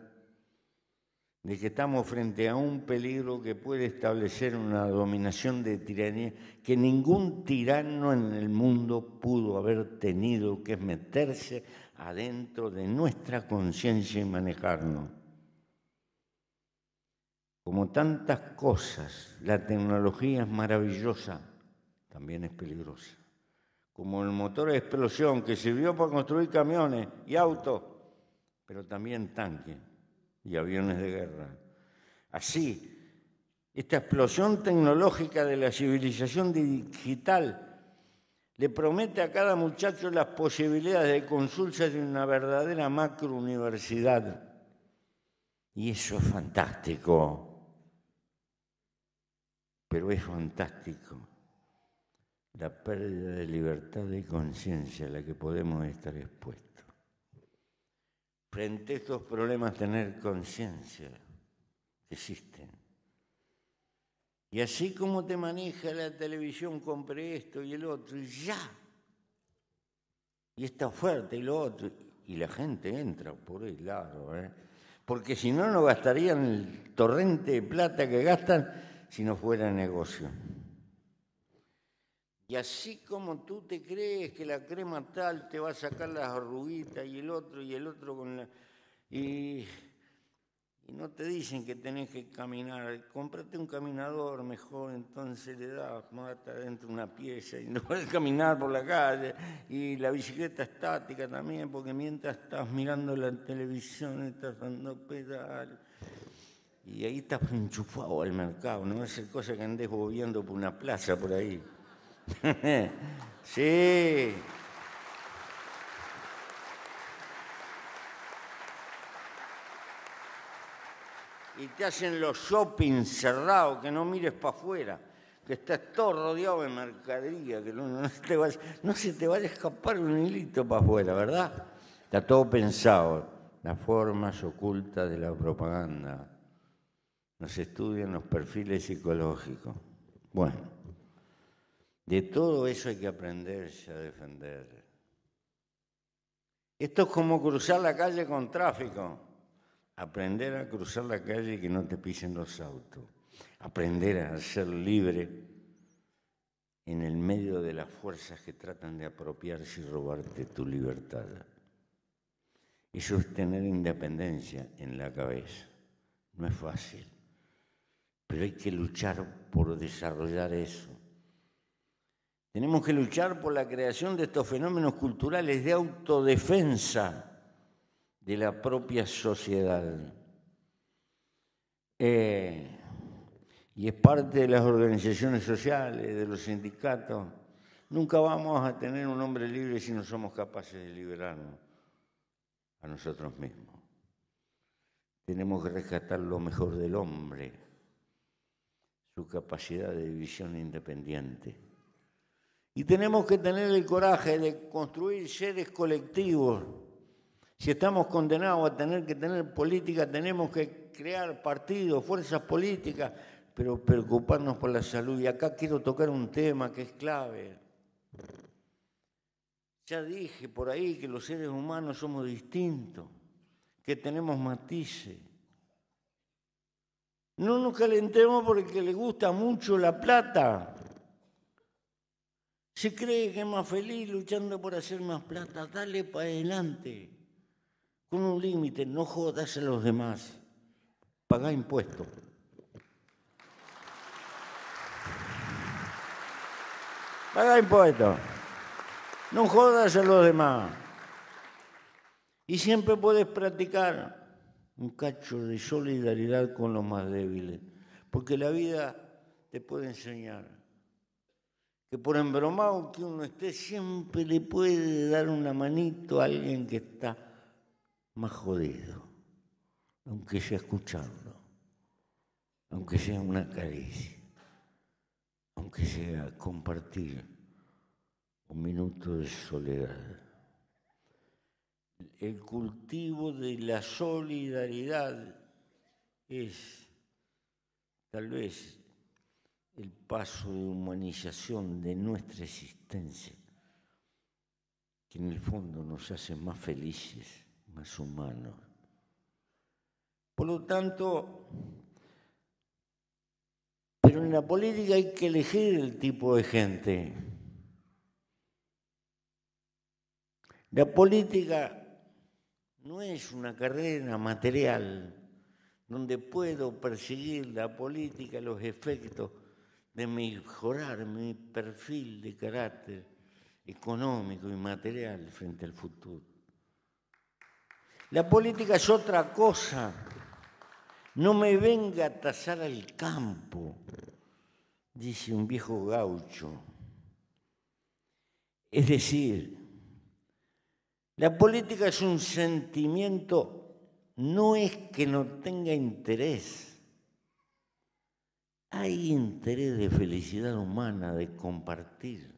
de que estamos frente a un peligro que puede establecer una dominación de tiranía que ningún tirano en el mundo pudo haber tenido, que meterse adentro de nuestra conciencia y manejarnos. Como tantas cosas, la tecnología es maravillosa, también es peligrosa. Como el motor de explosión que sirvió para construir camiones y autos, pero también tanques y aviones de guerra. Así, esta explosión tecnológica de la civilización digital le promete a cada muchacho las posibilidades de consulta de una verdadera macro universidad. Y eso es fantástico. Pero es fantástico la pérdida de libertad de conciencia a la que podemos estar expuestos. Frente a estos problemas, tener conciencia existen. Y así como te maneja la televisión, compre esto y el otro, y ya. Y está fuerte y lo otro. Y la gente entra por el lado. ¿eh? porque si no, no gastarían el torrente de plata que gastan si no fuera negocio. Y así como tú te crees que la crema tal te va a sacar las arruguitas y el otro y el otro con la... Y, no te dicen que tenés que caminar. Cómprate un caminador mejor, entonces le das mata dentro una pieza y no puedes caminar por la calle. Y la bicicleta estática también, porque mientras estás mirando la televisión estás dando pedal. Y ahí estás enchufado al mercado, no es cosa que andes bobeando por una plaza por ahí. [LAUGHS] sí. Y te hacen los shopping cerrados, que no mires para afuera, que estás todo rodeado de mercadería, que no, se te va a escapar un hilito para afuera, ¿verdad? Está todo pensado. Las formas ocultas de la propaganda. Nos estudian los perfiles psicológicos. Bueno. De todo eso hay que aprenderse a defender. Esto es como cruzar la calle con tráfico. Aprender a cruzar la calle y que no te pisen los autos. Aprender a ser libre en el medio de las fuerzas que tratan de apropiarse y robarte tu libertad. Eso es tener independencia en la cabeza. No es fácil, pero hay que luchar por desarrollar eso. Tenemos que luchar por la creación de estos fenómenos culturales de autodefensa de la propia sociedad. Eh, y es parte de las organizaciones sociales, de los sindicatos. Nunca vamos a tener un hombre libre si no somos capaces de liberarnos a nosotros mismos. Tenemos que rescatar lo mejor del hombre, su capacidad de visión independiente. Y tenemos que tener el coraje de construir seres colectivos. Si estamos condenados a tener que tener política, tenemos que crear partidos, fuerzas políticas, pero preocuparnos por la salud. Y acá quiero tocar un tema que es clave. Ya dije por ahí que los seres humanos somos distintos, que tenemos matices. No nos calentemos porque le gusta mucho la plata. Si crees que es más feliz luchando por hacer más plata. Dale para adelante. Con un límite, no jodas a los demás. Pagá impuestos. Pagá impuestos. No jodas a los demás. Y siempre puedes practicar un cacho de solidaridad con los más débiles. Porque la vida te puede enseñar que por embromado que uno esté, siempre le puede dar una manito a alguien que está más jodido, aunque sea escuchando, aunque sea una caricia, aunque sea compartir un minuto de soledad. El cultivo de la solidaridad es tal vez el paso de humanización de nuestra existencia, que en el fondo nos hace más felices, más humanos. Por lo tanto, pero en la política hay que elegir el tipo de gente. La política no es una carrera material donde puedo perseguir la política, los efectos de mejorar mi perfil de carácter económico y material frente al futuro. La política es otra cosa. No me venga a tasar al campo, dice un viejo gaucho. Es decir, la política es un sentimiento, no es que no tenga interés, hay interés de felicidad humana, de compartir.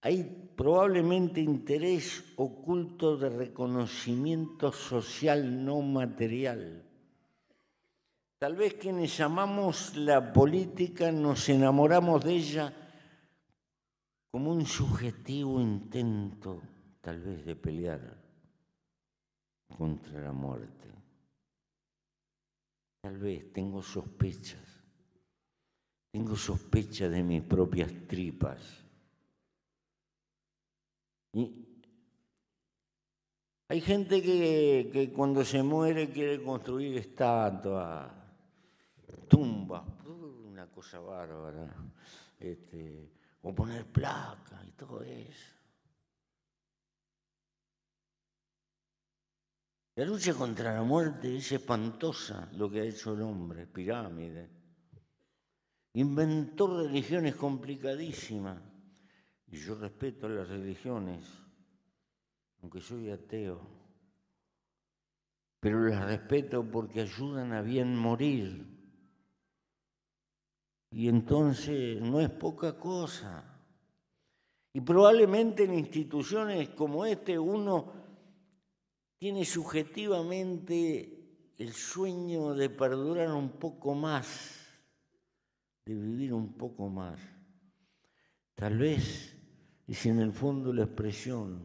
Hay probablemente interés oculto de reconocimiento social no material. Tal vez quienes amamos la política nos enamoramos de ella como un subjetivo intento, tal vez, de pelear contra la muerte. Tal vez tengo sospechas. Tengo sospecha de mis propias tripas. hay gente que, cuando se muere quiere construir estatuas, tumbas, una cosa bárbara, este, o poner placas y todo eso. La lucha contra la muerte es espantosa lo que ha hecho el hombre, pirámide inventó religiones complicadísimas. Y yo respeto las religiones, aunque soy ateo, pero las respeto porque ayudan a bien morir. Y entonces no es poca cosa. Y probablemente en instituciones como este uno tiene subjetivamente el sueño de perdurar un poco más de vivir un poco más. Tal vez es en el fondo la expresión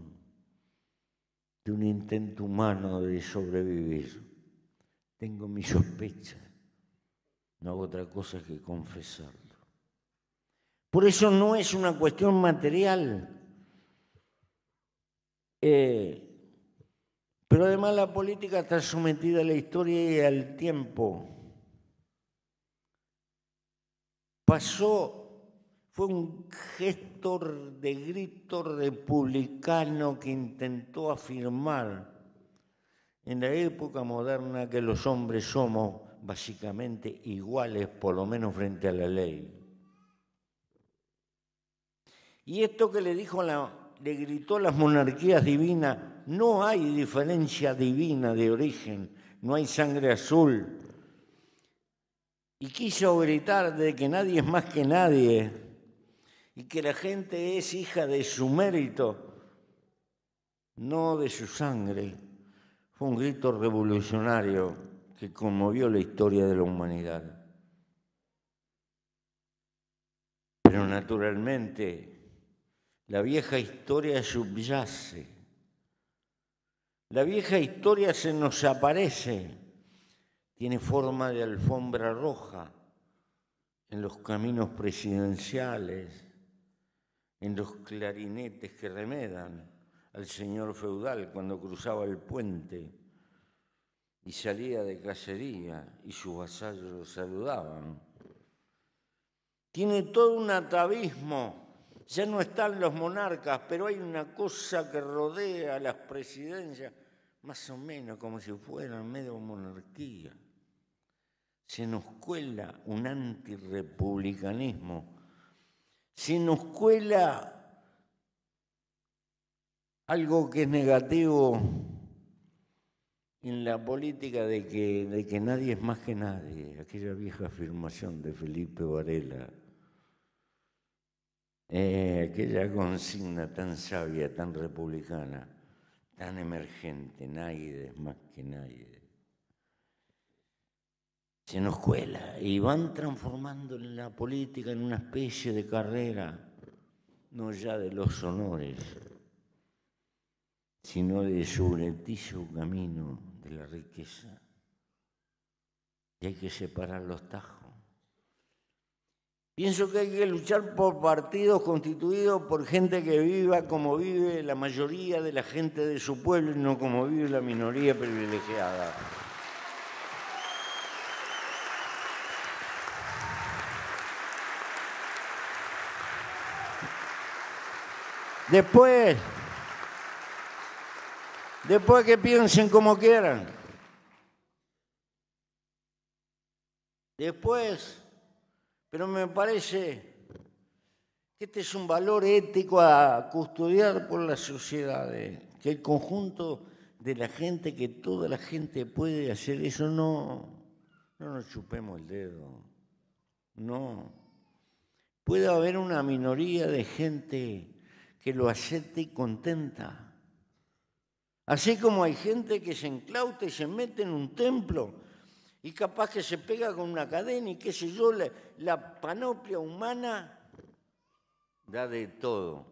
de un intento humano de sobrevivir. Tengo mi sospecha, no hago otra cosa que confesarlo. Por eso no es una cuestión material. Eh, pero además la política está sometida a la historia y al tiempo. fue un gestor de grito republicano que intentó afirmar en la época moderna que los hombres somos básicamente iguales, por lo menos frente a la ley. Y esto que le dijo la, le gritó las monarquías divinas, no hay diferencia divina de origen, no hay sangre azul, y quiso gritar de que nadie es más que nadie y que la gente es hija de su mérito, no de su sangre. Fue un grito revolucionario que conmovió la historia de la humanidad. Pero naturalmente, la vieja historia subyace. La vieja historia se nos aparece tiene forma de alfombra roja en los caminos presidenciales, en los clarinetes que remedan al señor feudal cuando cruzaba el puente y salía de cacería y sus vasallos lo saludaban. Tiene todo un atavismo, ya no están los monarcas, pero hay una cosa que rodea a las presidencias, más o menos como si fueran medio monarquía se nos cuela un antirepublicanismo, se nos cuela algo que es negativo en la política de que, nadie es más que nadie, aquella vieja afirmación de Felipe Varela, eh, aquella consigna tan sabia, tan republicana, tan emergente, nadie es más que nadie se nos cuela y van transformando la política en una especie de carrera, no ya de los honores, sino de su subrepticio camino de la riqueza. Y hay que separar los tajos. Pienso que hay que luchar por partidos constituidos por gente que viva como vive la mayoría de la gente de su pueblo y no como vive la minoría privilegiada. Después, después que piensen como quieran. Después, pero me parece que este es un valor ético a custodiar por las sociedades, que el conjunto de la gente, que toda la gente puede hacer eso, no, no nos chupemos el dedo, no. Puede haber una minoría de gente que lo acepte y contenta. Así como hay gente que se enclauta y se mete en un templo y capaz que se pega con una cadena y qué sé yo, la panoplia humana da de todo.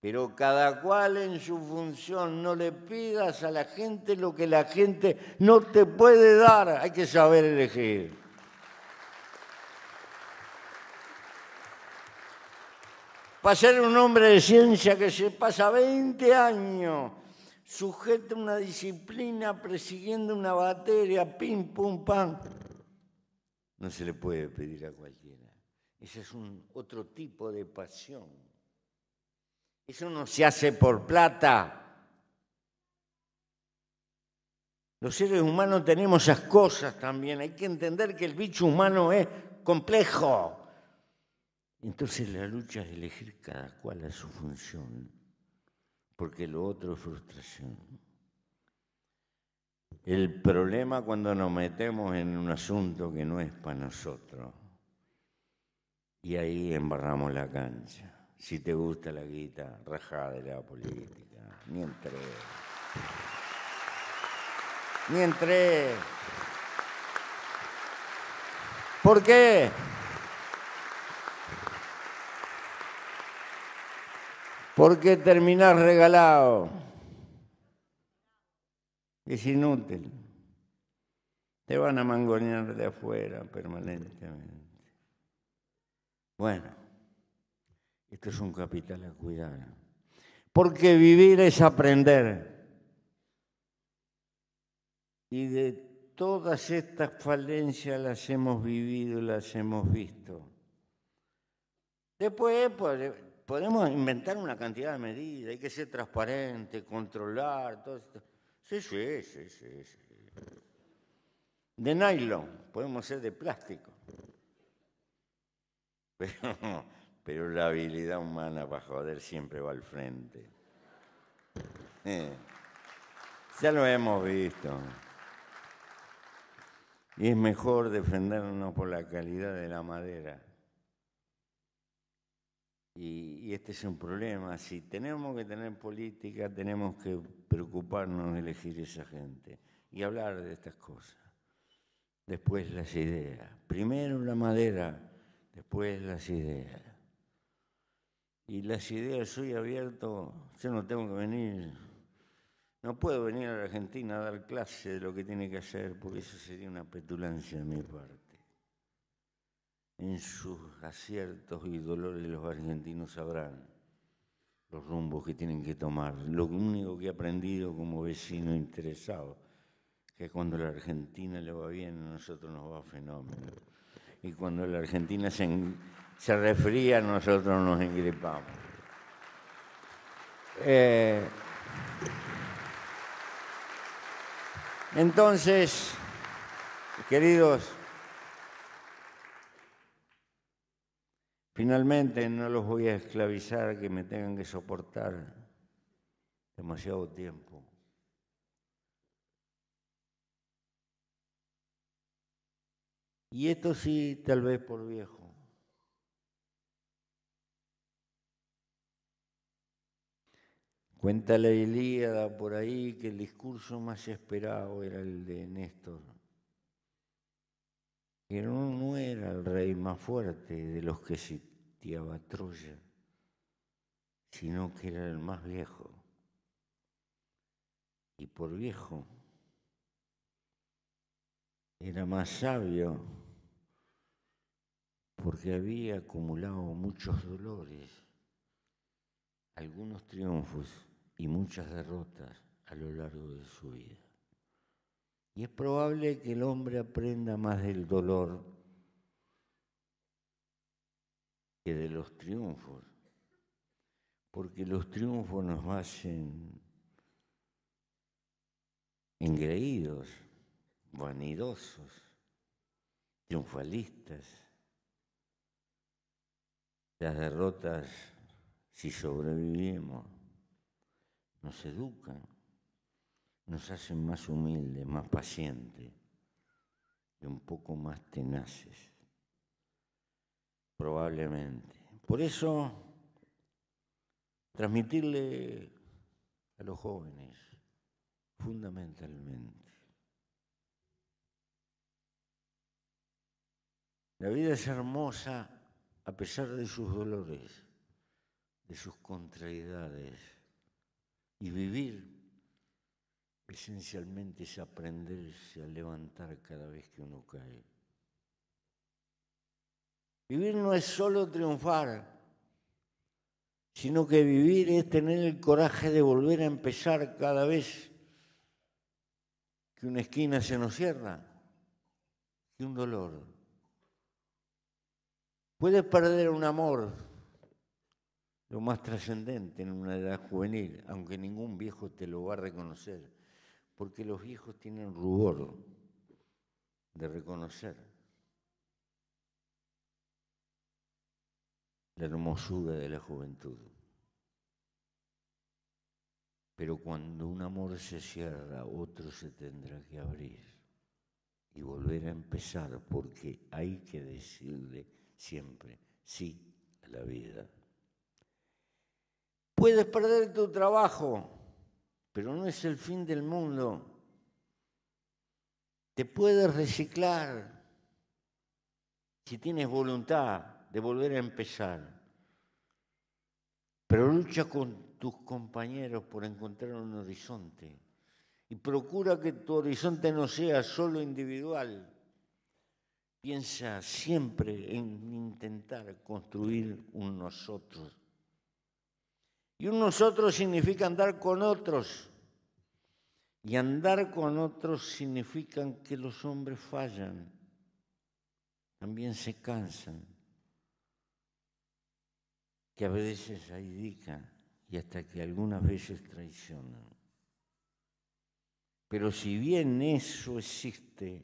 Pero cada cual en su función, no le pidas a la gente lo que la gente no te puede dar, hay que saber elegir. Para ser un hombre de ciencia que se pasa 20 años sujeto a una disciplina, persiguiendo una batería, pim, pum, pam. No se le puede pedir a cualquiera. Ese es un otro tipo de pasión. Eso no se hace por plata. Los seres humanos tenemos esas cosas también. Hay que entender que el bicho humano es complejo. Entonces la lucha es elegir cada cual a su función, porque lo otro es frustración. El problema cuando nos metemos en un asunto que no es para nosotros, y ahí embarramos la cancha. Si te gusta la guita, rajá de la política, ni mientras, ¿Por qué? Porque qué regalado? Es inútil. Te van a mangonear de afuera permanentemente. Bueno, esto es un capital a cuidar. Porque vivir es aprender. Y de todas estas falencias las hemos vivido, las hemos visto. Después, pues, podemos inventar una cantidad de medidas, hay que ser transparente, controlar, todo esto. Sí, sí, sí, sí, De nylon, podemos ser de plástico. [LAUGHS] Pero, la habilidad humana para joder siempre va al frente. ya lo hemos visto. Y es mejor defendernos por la calidad de la madera y, este es un problema. Si tenemos que tener política, tenemos que preocuparnos de elegir esa gente y hablar de estas cosas. Después las ideas. Primero la madera, después las ideas. Y las ideas, soy abierto, yo no tengo que venir, no puedo venir a la Argentina a dar clase de lo que tiene que hacer, porque eso sería una petulancia de mi parte en sus aciertos y dolores los argentinos sabrán los rumbos que tienen que tomar. Lo único que he aprendido como vecino interesado, que cuando la Argentina le va bien, a nosotros nos va fenómeno. Y cuando la Argentina se, refría, nosotros nos engripamos. Eh, entonces, queridos Finalmente no los voy a esclavizar que me tengan que soportar demasiado tiempo. Y esto sí, tal vez por viejo. Cuenta la Ilíada por ahí que el discurso más esperado era el de Néstor que no, era el rey más fuerte de los que sitiaba Troya, sino que era el más viejo. Y por viejo era más sabio porque había acumulado muchos dolores, algunos triunfos y muchas derrotas a lo largo de su vida. Y es probable que el hombre aprenda más del dolor que de los triunfos, porque los triunfos nos hacen engreídos, vanidosos, triunfalistas. Las derrotas, si sobrevivimos, nos educan nos hacen más humildes, más pacientes y un poco más tenaces, probablemente. Por eso, transmitirle a los jóvenes, fundamentalmente, la vida es hermosa a pesar de sus dolores, de sus contrariedades, y vivir esencialmente es aprenderse a levantar cada vez que uno cae. Vivir no es solo triunfar, sino que vivir es tener el coraje de volver a empezar cada vez que una esquina se nos cierra, que un dolor. Puedes perder un amor, lo más trascendente en una edad juvenil, aunque ningún viejo te lo va a reconocer porque los viejos tienen rubor de reconocer la hermosura de la juventud. Pero cuando un amor se cierra, otro se tendrá que abrir y volver a empezar, porque hay que decirle siempre sí a la vida. Puedes perder tu trabajo, pero no es el fin del mundo. Te puedes reciclar si tienes voluntad de volver a empezar, pero lucha con tus compañeros por encontrar un horizonte y procura que tu horizonte no sea solo individual. Piensa siempre en intentar construir un nosotros y un nosotros significa andar con otros. Y andar con otros significa que los hombres fallan, también se cansan, que a veces hay dica y hasta que algunas veces traicionan. Pero si bien eso existe,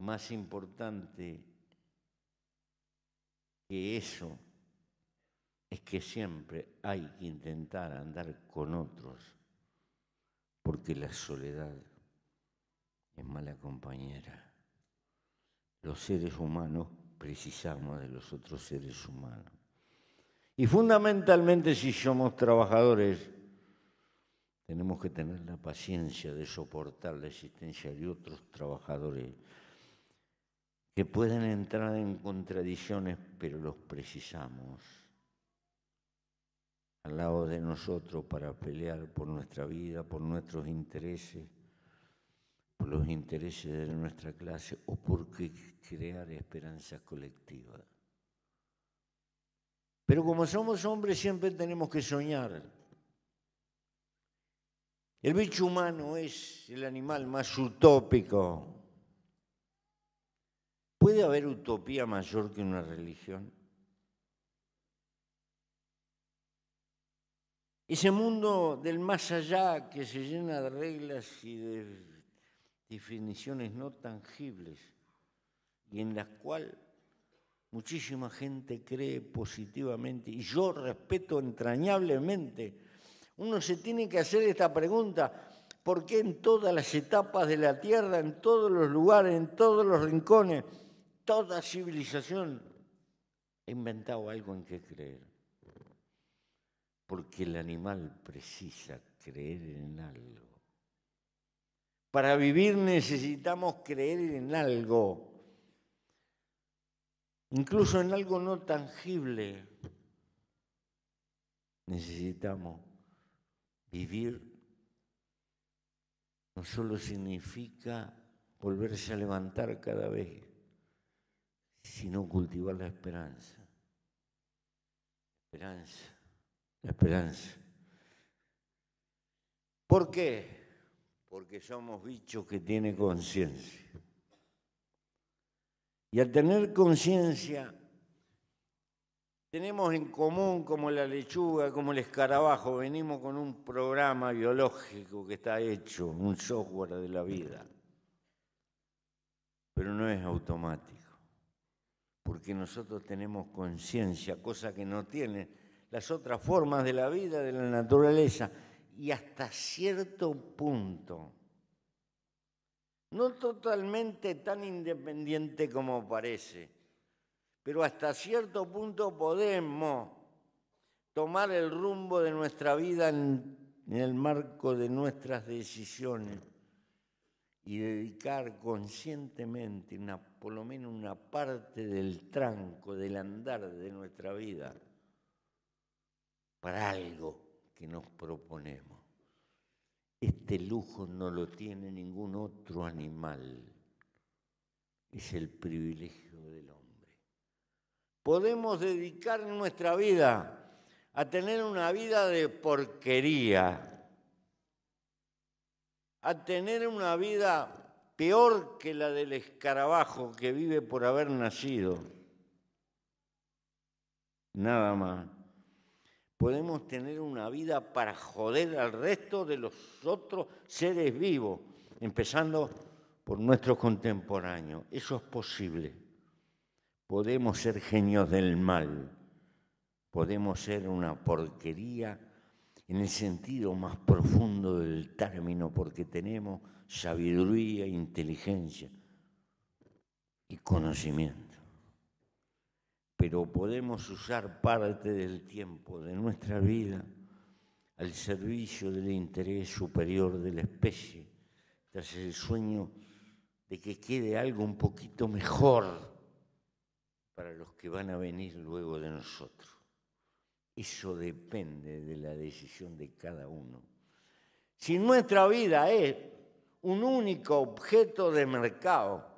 más importante que eso es que siempre hay que intentar andar con otros, porque la soledad es mala compañera. Los seres humanos precisamos de los otros seres humanos. Y fundamentalmente si somos trabajadores, tenemos que tener la paciencia de soportar la existencia de otros trabajadores que pueden entrar en contradicciones, pero los precisamos al lado de nosotros para pelear por nuestra vida, por nuestros intereses, por los intereses de nuestra clase o por crear esperanzas colectivas. Pero como somos hombres siempre tenemos que soñar. El bicho humano es el animal más utópico. ¿Puede haber utopía mayor que una religión? Ese mundo del más allá que se llena de reglas y de definiciones no tangibles y en las cual muchísima gente cree positivamente y yo respeto entrañablemente. Uno se tiene que hacer esta pregunta, ¿por qué en todas las etapas de la Tierra, en todos los lugares, en todos los rincones, toda civilización ha inventado algo en que creer? porque el animal precisa creer en algo. Para vivir necesitamos creer en algo, incluso en algo no tangible. Necesitamos vivir, no solo significa volverse a levantar cada vez, sino cultivar la esperanza. Esperanza esperanza. ¿Por qué? Porque somos bichos que tienen conciencia. Y al tener conciencia, tenemos en común, como la lechuga, como el escarabajo, venimos con un programa biológico que está hecho, un software de la vida. Pero no es automático, porque nosotros tenemos conciencia, cosa que no tiene las otras formas de la vida, de la naturaleza, y hasta cierto punto, no totalmente tan independiente como parece, pero hasta cierto punto podemos tomar el rumbo de nuestra vida en, el marco de nuestras decisiones y dedicar conscientemente una, por lo menos una parte del tranco, del andar de nuestra vida algo que nos proponemos. Este lujo no lo tiene ningún otro animal. Es el privilegio del hombre. Podemos dedicar nuestra vida a tener una vida de porquería, a tener una vida peor que la del escarabajo que vive por haber nacido. Nada más podemos tener una vida para joder al resto de los otros seres vivos, empezando por nuestros contemporáneos. Eso es posible. Podemos ser genios del mal, podemos ser una porquería en el sentido más profundo del término, porque tenemos sabiduría, inteligencia y conocimiento pero podemos usar parte del tiempo de nuestra vida al servicio del interés superior de la especie, tras el sueño de que quede algo un poquito mejor para los que van a venir luego de nosotros. Eso depende de la decisión de cada uno. Si nuestra vida es un único objeto de mercado,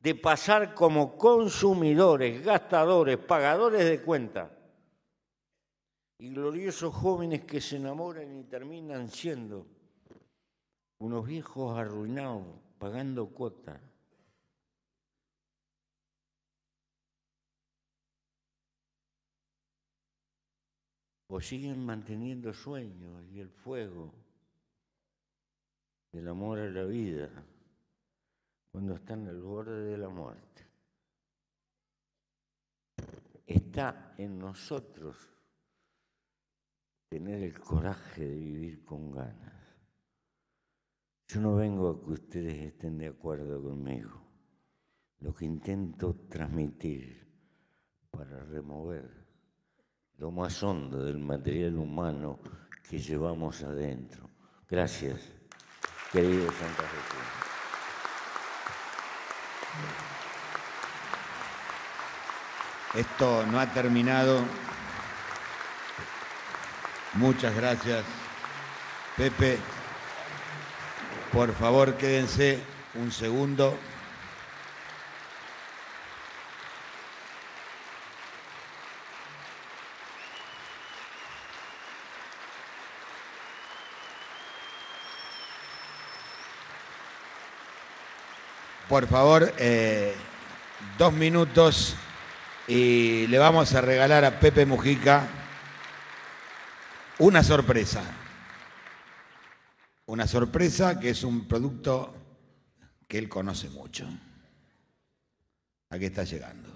de pasar como consumidores, gastadores, pagadores de cuenta y gloriosos jóvenes que se enamoran y terminan siendo unos viejos arruinados pagando cuotas. Pues o siguen manteniendo sueños y el fuego del amor a la vida cuando están al borde de la muerte. Está en nosotros tener el coraje de vivir con ganas. Yo no vengo a que ustedes estén de acuerdo conmigo. Lo que intento transmitir para remover lo más hondo del material humano que llevamos adentro. Gracias, querido Santa Jesús esto no ha terminado. Muchas gracias, Pepe. Por favor, quédense un segundo. por favor, eh, dos minutos y le vamos a regalar a Pepe Mujica una sorpresa. Una sorpresa que es un producto que él conoce mucho. Aquí está llegando.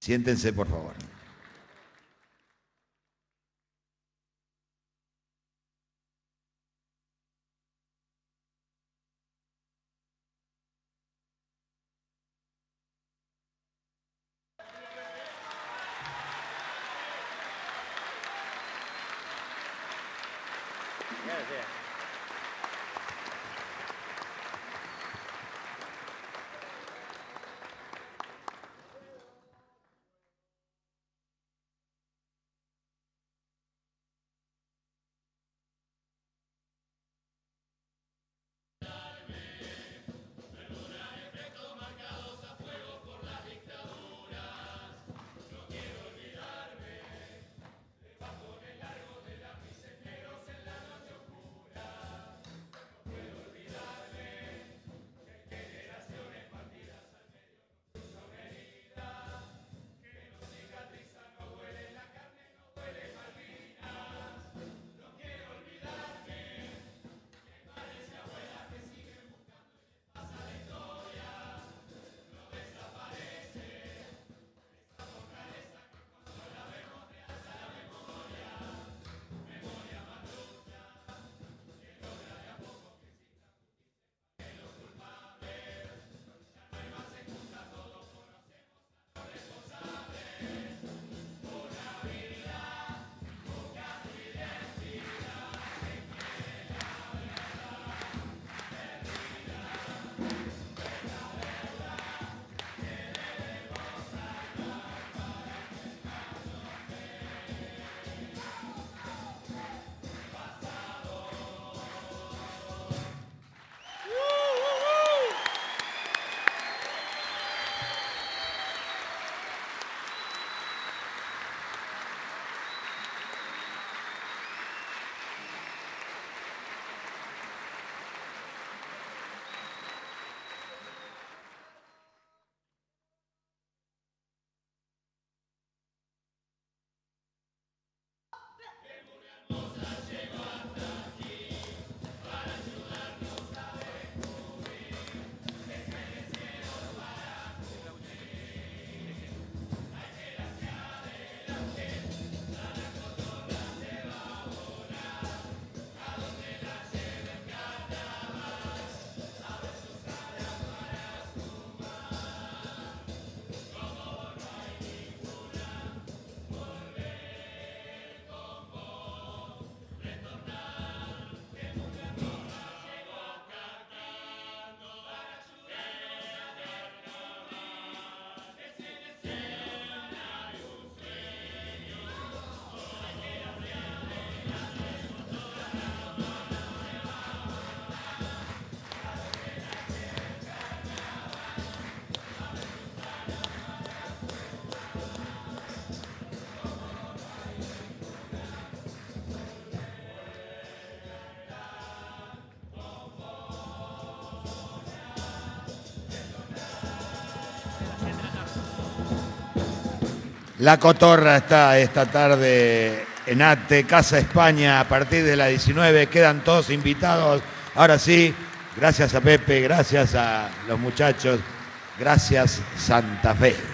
Siéntense, por favor. La Cotorra está esta tarde en ATE, Casa España, a partir de las 19. Quedan todos invitados. Ahora sí, gracias a Pepe, gracias a los muchachos, gracias Santa Fe.